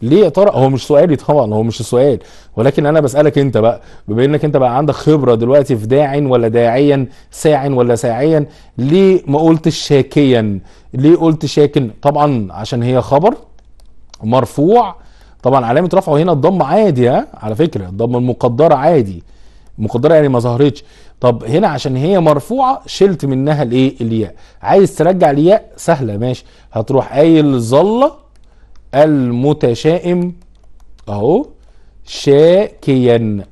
ليه يا ترى هو مش سؤالي طبعا هو مش السؤال ولكن انا بسالك انت بقى بما انك انت بقى عندك خبره دلوقتي في داع ولا داعيا ساع ولا ساعيا ليه ما قلتش شاكيا ليه قلت شاكن طبعا عشان هي خبر مرفوع طبعا علامه رفعه هنا الضم عادي ها على فكره الضم المقدره عادي مقدره يعني ما ظهرتش طب هنا عشان هي مرفوعه شلت منها الايه الياء عايز ترجع الياء سهله ماشي هتروح قايل ظله المتشائم اهو شاكيا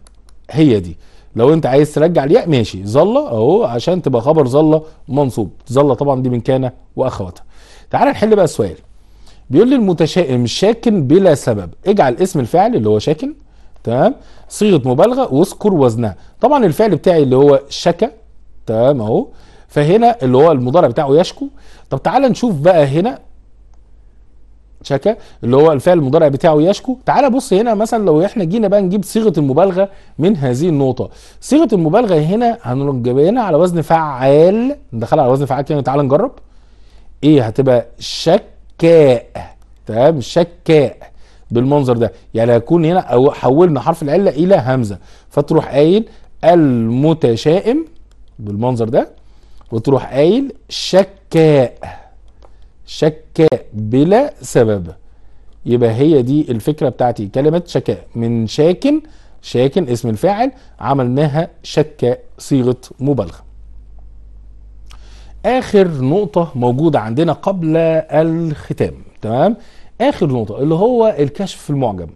هي دي لو انت عايز ترجع الياء ماشي ظل اهو عشان تبقى خبر ظل منصوب ظل طبعا دي من كان واخواتها تعال نحل بقى السؤال بيقول لي المتشائم شاكن بلا سبب اجعل اسم الفعل اللي هو شاكن تمام صيغه مبالغه واذكر وزنها طبعا الفعل بتاعي اللي هو شكا تمام اهو فهنا اللي هو المضارع بتاعه يشكو طب تعال نشوف بقى هنا شكا اللي هو الفعل المضارع بتاعه يشكو تعال بص هنا مثلا لو احنا جينا بقى نجيب صيغه المبالغه من هذه النقطه صيغه المبالغه هنا هنجيبها على وزن فعال ندخلها على وزن فعال كده تعال نجرب ايه هتبقى شكاء تمام شكاء بالمنظر ده يعني هيكون هنا أو حولنا حرف العله الى همزه فتروح قايل المتشائم بالمنظر ده وتروح قايل شكاء شكاء بلا سبب يبقى هي دي الفكرة بتاعتي كلمة شكاء من شاكن شاكن اسم الفاعل عملناها شكاء صيغة مبالغة آخر نقطة موجودة عندنا قبل الختام تمام آخر نقطة اللي هو الكشف المعجم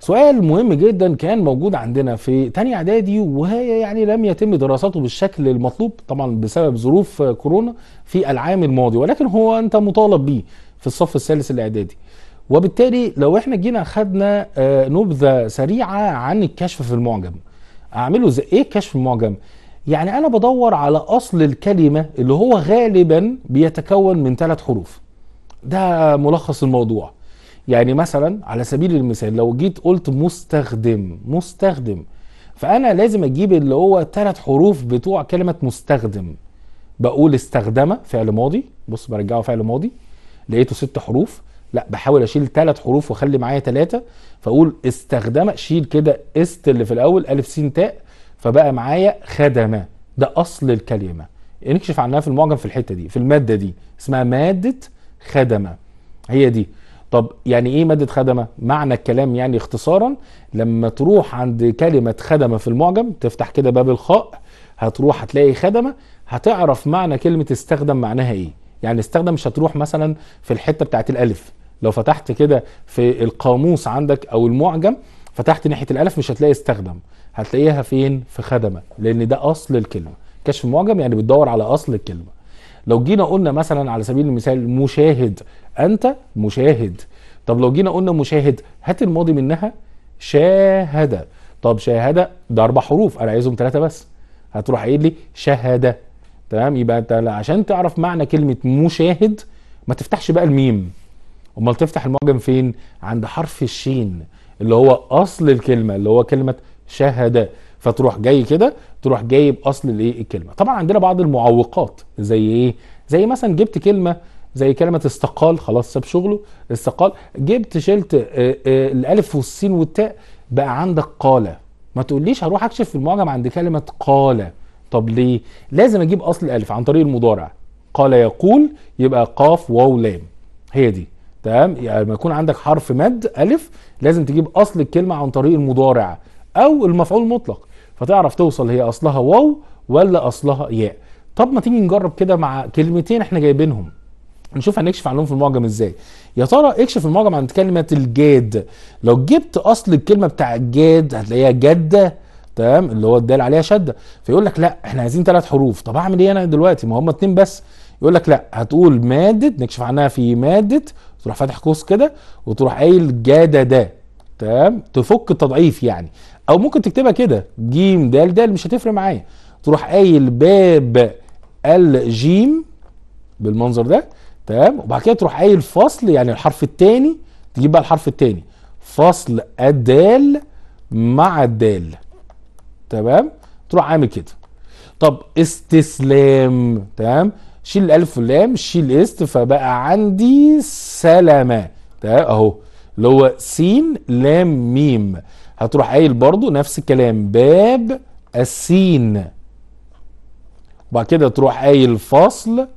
سؤال مهم جدا كان موجود عندنا في تاني اعدادي ويعني لم يتم دراسته بالشكل المطلوب طبعا بسبب ظروف كورونا في العام الماضي ولكن هو انت مطالب بيه في الصف الثالث الاعدادي وبالتالي لو احنا جينا خدنا آه، نبذه سريعه عن الكشف في المعجم اعمله زي ايه كشف المعجم يعني انا بدور على اصل الكلمه اللي هو غالبا بيتكون من ثلاث حروف ده ملخص الموضوع يعني مثلا على سبيل المثال لو جيت قلت مستخدم مستخدم فانا لازم اجيب اللي هو ثلاث حروف بتوع كلمه مستخدم بقول استخدم فعل ماضي بص برجعه فعل ماضي لقيته ست حروف لا بحاول اشيل ثلاث حروف واخلي معايا ثلاثه فاقول استخدم شيل كده است اللي في الاول الف س تاء فبقى معايا خدم ده اصل الكلمه نكشف عنها في المعجم في الحته دي في الماده دي اسمها ماده خدمه هي دي طب يعني ايه ماده خدمه معنى الكلام يعني اختصارا لما تروح عند كلمه خدمه في المعجم تفتح كده باب الخاء هتروح هتلاقي خدمه هتعرف معنى كلمه استخدم معناها ايه يعني استخدم مش هتروح مثلا في الحته بتاعت الالف لو فتحت كده في القاموس عندك او المعجم فتحت ناحيه الالف مش هتلاقي استخدم هتلاقيها فين في خدمه لان ده اصل الكلمه كشف المعجم يعني بتدور على اصل الكلمه لو جينا قلنا مثلا على سبيل المثال مشاهد انت مشاهد طب لو جينا قلنا مشاهد هات الماضي منها شاهد طب شاهد ده اربع حروف انا عايزهم ثلاثه بس هتروح قايل لي شهد تمام يبقى انت عشان تعرف معنى كلمه مشاهد ما تفتحش بقى الميم امال تفتح المعجم فين عند حرف الشين اللي هو اصل الكلمه اللي هو كلمه شهد فتروح جاي كده تروح جايب اصل الايه الكلمه طبعا عندنا بعض المعوقات زي ايه زي مثلا جبت كلمه زي كلمه استقال خلاص ساب شغله استقال جبت شلت آه، آه، الالف والسين والتاء بقى عندك قال ما تقوليش هروح اكشف في المعجم عند كلمه قال طب ليه لازم اجيب اصل الالف عن طريق المضارع قال يقول يبقى قاف واو لام هي دي تمام يعني لما يكون عندك حرف مد الف لازم تجيب اصل الكلمه عن طريق المضارع او المفعول المطلق فتعرف توصل هي اصلها واو ولا اصلها ياء طب ما تيجي نجرب كده مع كلمتين احنا جايبينهم نشوف هنكشف عنهم في المعجم ازاي يا ترى اكشف المعجم عن كلمه الجاد لو جبت اصل الكلمه بتاع جاد هتلاقيها جادة تمام اللي هو الدال عليها شده فيقول لك لا احنا عايزين ثلاث حروف طب اعمل ايه انا دلوقتي ما هم اتنين بس يقول لك لا هتقول ماده نكشف عنها في ماده تروح فاتح قوس كده وتروح قايل جاده ده تمام تفك التضعيف يعني او ممكن تكتبها كده جيم دال دال مش هتفرق معايا تروح قايل باب الجيم بالمنظر ده تمام وبعد كده تروح قايل فصل يعني الحرف الثاني تجيب بقى الحرف الثاني فصل الدال مع الدال تمام تروح عامل كده طب استسلام تمام شيل الالف واللام شيل است فبقى عندي سلامه تمام اهو اللي هو سين لام ميم هتروح قايل برضو نفس الكلام باب السين وبعد كده تروح قايل فصل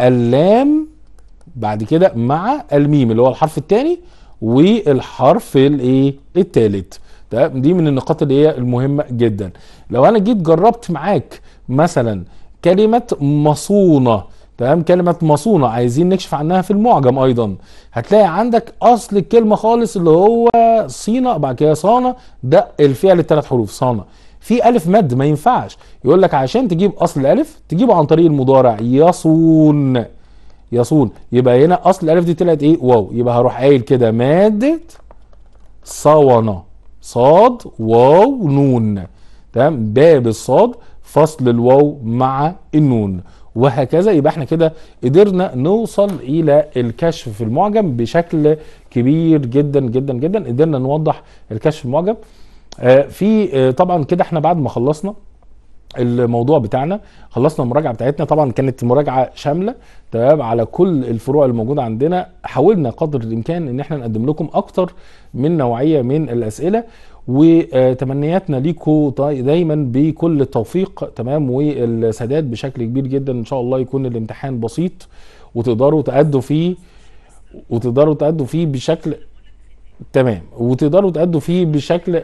اللام بعد كده مع الميم اللي هو الحرف الثاني والحرف الايه الثالث تمام دي من النقاط اللي هي المهمه جدا لو انا جيت جربت معاك مثلا كلمه مصونه تمام كلمة مصونة عايزين نكشف عنها في المعجم أيضا هتلاقي عندك أصل الكلمة خالص اللي هو صينة بعد كده صانة ده الفعل الثلاث حروف صانة في ألف مد ما ينفعش يقول لك عشان تجيب أصل الألف تجيبه عن طريق المضارع يصون يصون يبقى هنا اصل الالف دي طلعت ايه واو يبقى هروح قايل كده ماده صونا صاد واو نون تمام باب الصاد فصل الواو مع النون وهكذا يبقى احنا كده قدرنا نوصل الى الكشف في المعجم بشكل كبير جدا جدا جدا قدرنا نوضح الكشف في المعجم آه في آه طبعا كده احنا بعد ما خلصنا الموضوع بتاعنا خلصنا المراجعه بتاعتنا طبعا كانت مراجعه شامله تمام على كل الفروع الموجوده عندنا حاولنا قدر الامكان ان احنا نقدم لكم اكتر من نوعيه من الاسئله وتمنياتنا ليكم دايما بكل التوفيق تمام والسداد بشكل كبير جدا ان شاء الله يكون الامتحان بسيط وتقدروا تأدوا فيه وتقدروا تأدوا فيه بشكل تمام وتقدروا تأدوا فيه بشكل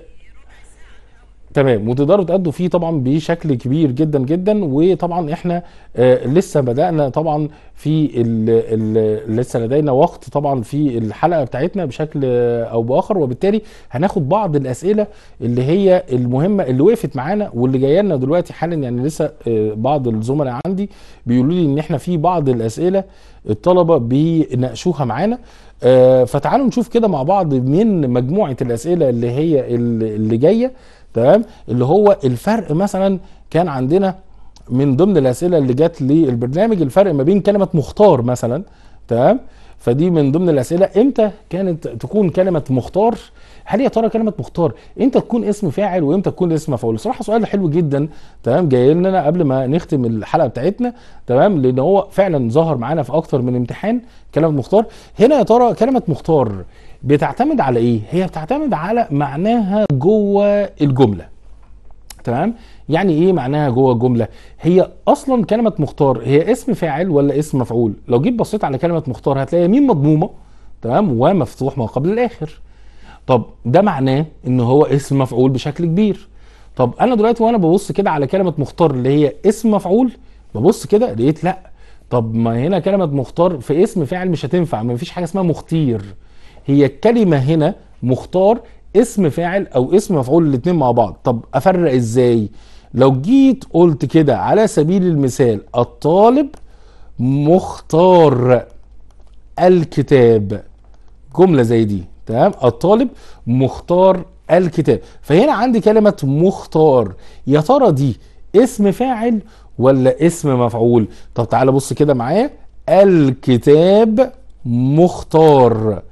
تمام وتقدروا تأدوا فيه طبعا بشكل كبير جدا جدا وطبعا احنا آه لسه بدأنا طبعا في الـ الـ لسه لدينا وقت طبعا في الحلقة بتاعتنا بشكل آه، او باخر وبالتالي هناخد بعض الاسئلة اللي هي المهمة اللي وقفت معانا واللي جاية لنا دلوقتي حالا يعني لسه آه بعض الزملاء عندي بيقولوا لي ان احنا في بعض الاسئلة الطلبة بيناقشوها معانا آه، فتعالوا نشوف كده مع بعض من مجموعه الاسئله اللي هي اللي جايه تمام اللي هو الفرق مثلا كان عندنا من ضمن الاسئله اللي جت للبرنامج الفرق ما بين كلمه مختار مثلا تمام فدي من ضمن الاسئله امتى كانت تكون كلمه مختار هل يا ترى كلمه مختار امتى تكون اسم فاعل وامتى تكون اسم مفعول صراحه سؤال حلو جدا تمام جاي لنا قبل ما نختم الحلقه بتاعتنا تمام لان هو فعلا ظهر معانا في اكتر من امتحان كلمه مختار هنا يا ترى كلمه مختار بتعتمد على ايه هي بتعتمد على معناها جوه الجمله تمام يعني ايه معناها جوه الجمله هي اصلا كلمه مختار هي اسم فاعل ولا اسم مفعول لو جيت بصيت على كلمه مختار هتلاقي مين مضمومه تمام ومفتوح ما قبل الاخر طب ده معناه ان هو اسم مفعول بشكل كبير طب انا دلوقتي وانا ببص كده على كلمه مختار اللي هي اسم مفعول ببص كده لقيت لا طب ما هنا كلمه مختار في اسم فعل مش هتنفع ما فيش حاجه اسمها مختير هي الكلمه هنا مختار اسم فاعل او اسم مفعول الاثنين مع بعض طب افرق ازاي لو جيت قلت كده على سبيل المثال الطالب مختار الكتاب جمله زي دي تمام الطالب مختار الكتاب فهنا عندي كلمة مختار يا ترى دي اسم فاعل ولا اسم مفعول طب تعالى بص كده معايا الكتاب مختار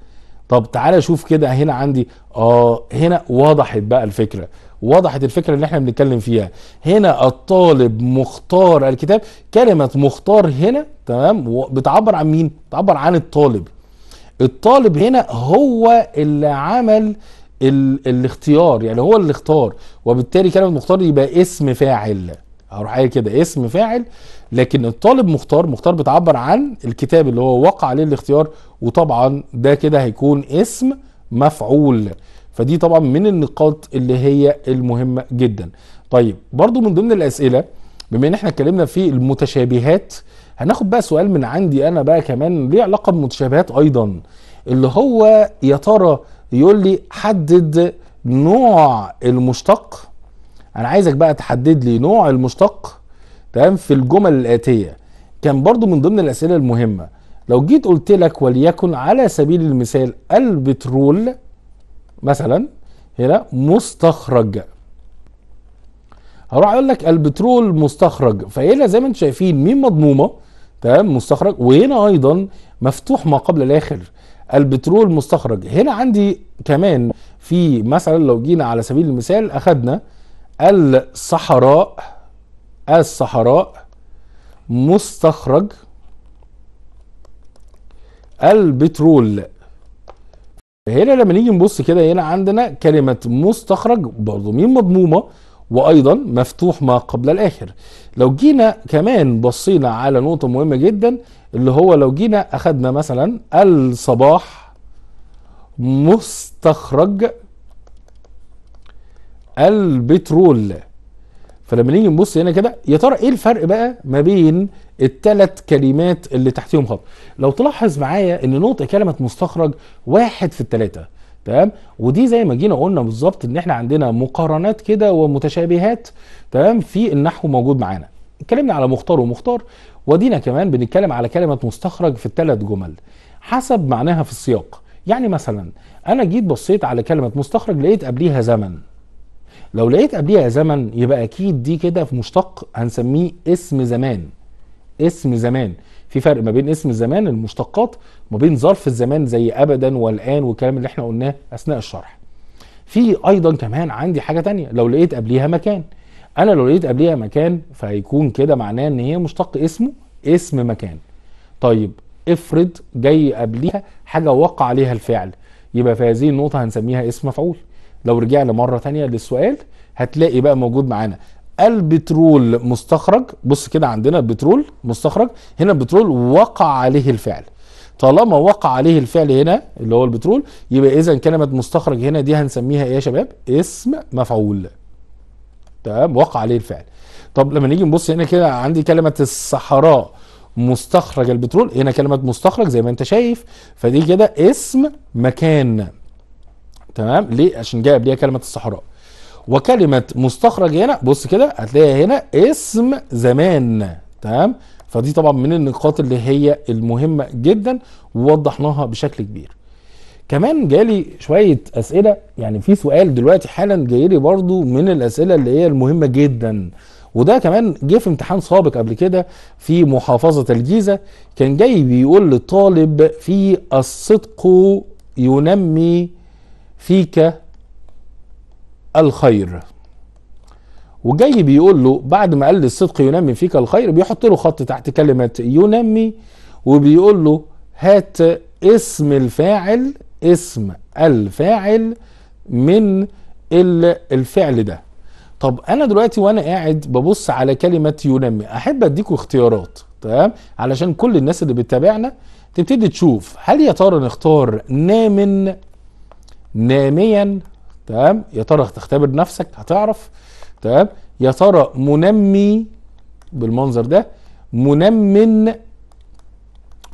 طب تعالى شوف كده هنا عندي اه هنا وضحت بقى الفكره وضحت الفكره اللي احنا بنتكلم فيها هنا الطالب مختار الكتاب كلمه مختار هنا تمام بتعبر عن مين بتعبر عن الطالب الطالب هنا هو اللي عمل ال... الاختيار يعني هو اللي اختار وبالتالي كلمه مختار يبقى اسم فاعل اروح قايل كده اسم فاعل لكن الطالب مختار مختار بتعبر عن الكتاب اللي هو وقع عليه الاختيار وطبعا ده كده هيكون اسم مفعول فدي طبعا من النقاط اللي هي المهمه جدا طيب برضو من ضمن الاسئله بما ان احنا اتكلمنا في المتشابهات هناخد بقى سؤال من عندي انا بقى كمان ليه علاقه بمتشابهات ايضا اللي هو يا ترى يقول لي حدد نوع المشتق انا عايزك بقى تحدد لي نوع المشتق تمام في الجمل الاتيه كان برضو من ضمن الاسئله المهمه لو جيت قلت لك وليكن على سبيل المثال البترول مثلا هنا مستخرج هروح اقول لك البترول مستخرج فهنا زي ما انتم شايفين مين مضمومه تمام مستخرج وهنا ايضا مفتوح ما قبل الاخر البترول مستخرج هنا عندي كمان في مثلا لو جينا على سبيل المثال اخذنا الصحراء الصحراء مستخرج البترول هنا لما نيجي نبص كده هنا عندنا كلمة مستخرج برضه مين مضمومة وايضا مفتوح ما قبل الاخر لو جينا كمان بصينا على نقطه مهمه جدا اللي هو لو جينا اخدنا مثلا الصباح مستخرج البترول فلما نيجي نبص هنا كده يا ترى ايه الفرق بقى ما بين التلات كلمات اللي تحتيهم خط لو تلاحظ معايا ان نقطة كلمه مستخرج واحد في التلاتة تمام ودي زي ما جينا قلنا بالظبط ان احنا عندنا مقارنات كده ومتشابهات تمام في النحو موجود معانا اتكلمنا على مختار ومختار ودينا كمان بنتكلم على كلمه مستخرج في الثلاث جمل حسب معناها في السياق يعني مثلا انا جيت بصيت على كلمه مستخرج لقيت قبليها زمن لو لقيت قبليها زمن يبقى اكيد دي كده في مشتق هنسميه اسم زمان اسم زمان في فرق ما بين اسم الزمان المشتقات وما بين ظرف الزمان زي ابدا والان والكلام اللي احنا قلناه اثناء الشرح في ايضا كمان عندي حاجه تانية لو لقيت قبليها مكان انا لو لقيت قبليها مكان فهيكون كده معناه ان هي مشتق اسمه اسم مكان طيب افرض جاي قبليها حاجه وقع عليها الفعل يبقى في هذه النقطه هنسميها اسم مفعول لو رجعنا مره تانية للسؤال هتلاقي بقى موجود معانا البترول مستخرج بص كده عندنا بترول مستخرج هنا البترول وقع عليه الفعل طالما وقع عليه الفعل هنا اللي هو البترول يبقى اذا كلمه مستخرج هنا دي هنسميها ايه يا شباب اسم مفعول تمام وقع عليه الفعل طب لما نيجي نبص هنا كده عندي كلمه الصحراء مستخرج البترول هنا كلمه مستخرج زي ما انت شايف فدي كده اسم مكان تمام ليه عشان جاي قبليها كلمه الصحراء وكلمه مستخرج هنا بص كده هتلاقي هنا اسم زمان تمام فدي طبعا من النقاط اللي هي المهمه جدا ووضحناها بشكل كبير كمان جالي شويه اسئله يعني في سؤال دلوقتي حالا جايلي برضو من الاسئله اللي هي المهمه جدا وده كمان جه في امتحان سابق قبل كده في محافظه الجيزه كان جاي بيقول للطالب في الصدق ينمي فيك الخير وجاي بيقول له بعد ما قال الصدق ينمي فيك الخير بيحط له خط تحت كلمة ينمي وبيقول له هات اسم الفاعل اسم الفاعل من الفعل ده طب انا دلوقتي وانا قاعد ببص على كلمة ينمي احب اديكوا اختيارات تمام علشان كل الناس اللي بتتابعنا تبتدي تشوف هل يا ترى نختار نامن ناميا تمام يا ترى هتختبر نفسك هتعرف تمام يا ترى منمي بالمنظر ده منمن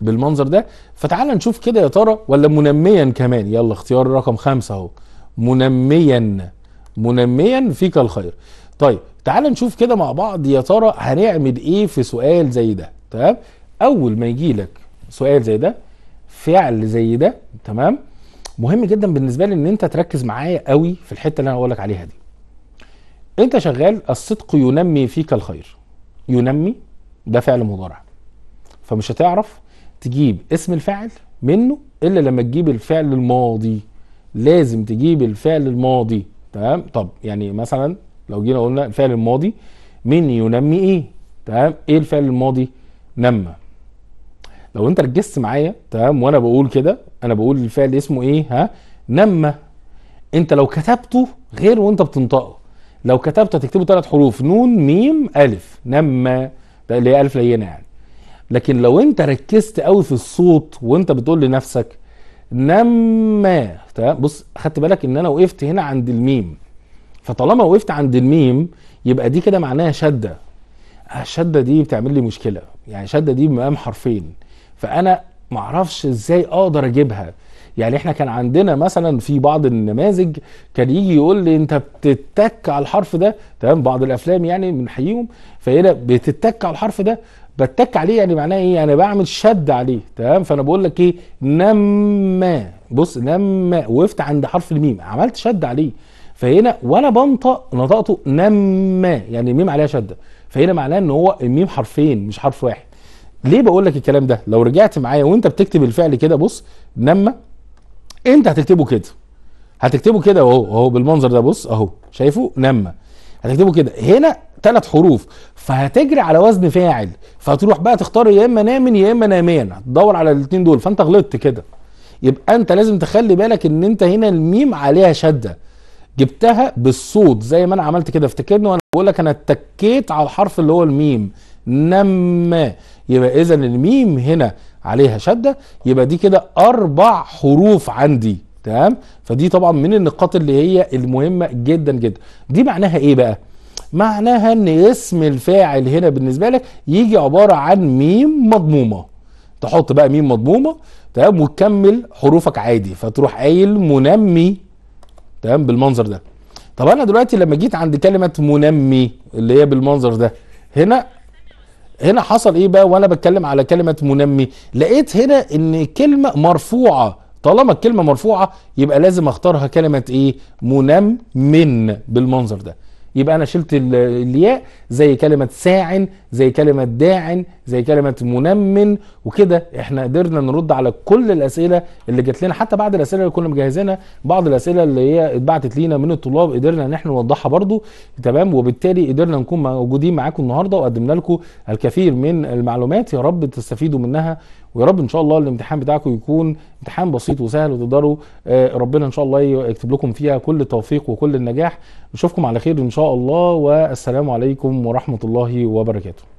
بالمنظر ده فتعال نشوف كده يا ترى ولا منميا كمان يلا اختيار رقم خمسة اهو منميا منميا فيك الخير طيب تعال نشوف كده مع بعض يا ترى هنعمل ايه في سؤال زي ده تمام اول ما يجي لك سؤال زي ده فعل زي ده تمام مهم جدا بالنسبه لي ان انت تركز معايا قوي في الحته اللي انا هقول لك عليها دي انت شغال الصدق ينمي فيك الخير ينمي ده فعل مضارع فمش هتعرف تجيب اسم الفاعل منه الا لما تجيب الفعل الماضي لازم تجيب الفعل الماضي تمام طب يعني مثلا لو جينا قلنا الفعل الماضي من ينمي ايه تمام ايه الفعل الماضي نمى لو انت ركزت معايا تمام وانا بقول كده انا بقول الفعل اسمه ايه ها نما انت لو كتبته غير وانت بتنطقه لو كتبته هتكتبه ثلاث حروف نون ميم الف نما اللي هي الف لينه يعني لكن لو انت ركزت قوي في الصوت وانت بتقول لنفسك نما تمام بص خدت بالك ان انا وقفت هنا عند الميم فطالما وقفت عند الميم يبقى دي كده معناها شده آه، الشده دي بتعمل لي مشكله يعني شده دي بمقام حرفين فانا معرفش ازاي اقدر اجيبها يعني احنا كان عندنا مثلا في بعض النماذج كان يجي يقول لي انت بتتك على الحرف ده تمام بعض الافلام يعني بنحييهم فهنا بتتك على الحرف ده بتك عليه يعني معناه ايه انا يعني بعمل شد عليه تمام فانا بقول لك ايه نما بص نما وقفت عند حرف الميم عملت شد عليه فهنا وانا بنطق نطقته نما يعني الميم عليها شده فهنا معناه ان هو الميم حرفين مش حرف واحد ليه بقول لك الكلام ده لو رجعت معايا وانت بتكتب الفعل كده بص نمة انت هتكتبه كده هتكتبه كده اهو اهو بالمنظر ده بص اهو شايفه نما هتكتبه كده هنا ثلاث حروف فهتجري على وزن فاعل فهتروح بقى تختار يا اما نام يا اما نامين هتدور على الاثنين دول فانت غلطت كده يبقى انت لازم تخلي بالك ان انت هنا الميم عليها شده جبتها بالصوت زي ما انا عملت كده افتكرني وانا بقول لك انا اتكيت على الحرف اللي هو الميم نما يبقى اذا الميم هنا عليها شده يبقى دي كده اربع حروف عندي تمام فدي طبعا من النقاط اللي هي المهمه جدا جدا دي معناها ايه بقى معناها ان اسم الفاعل هنا بالنسبه لك يجي عباره عن ميم مضمومه تحط بقى ميم مضمومه تمام وتكمل حروفك عادي فتروح قايل منمي تمام بالمنظر ده طب انا دلوقتي لما جيت عند كلمه منمي اللي هي بالمنظر ده هنا هنا حصل ايه بقى وانا بتكلم على كلمه منمي لقيت هنا ان كلمه مرفوعه طالما الكلمه مرفوعه يبقى لازم اختارها كلمه ايه منم من بالمنظر ده يبقى انا شلت الياء زي كلمه ساع زي كلمه داع زي كلمه منمن وكده احنا قدرنا نرد على كل الاسئله اللي جات لنا حتى بعد الاسئله اللي كنا مجهزينها بعض الاسئله اللي هي اتبعتت لينا من الطلاب قدرنا ان احنا نوضحها برضو تمام وبالتالي قدرنا نكون موجودين معاكم النهارده وقدمنا لكم الكثير من المعلومات يا رب تستفيدوا منها ويا رب ان شاء الله الامتحان بتاعكم يكون امتحان بسيط وسهل وتقدروا آه، ربنا ان شاء الله يكتب لكم فيها كل التوفيق وكل النجاح نشوفكم على خير ان شاء الله والسلام عليكم ورحمه الله وبركاته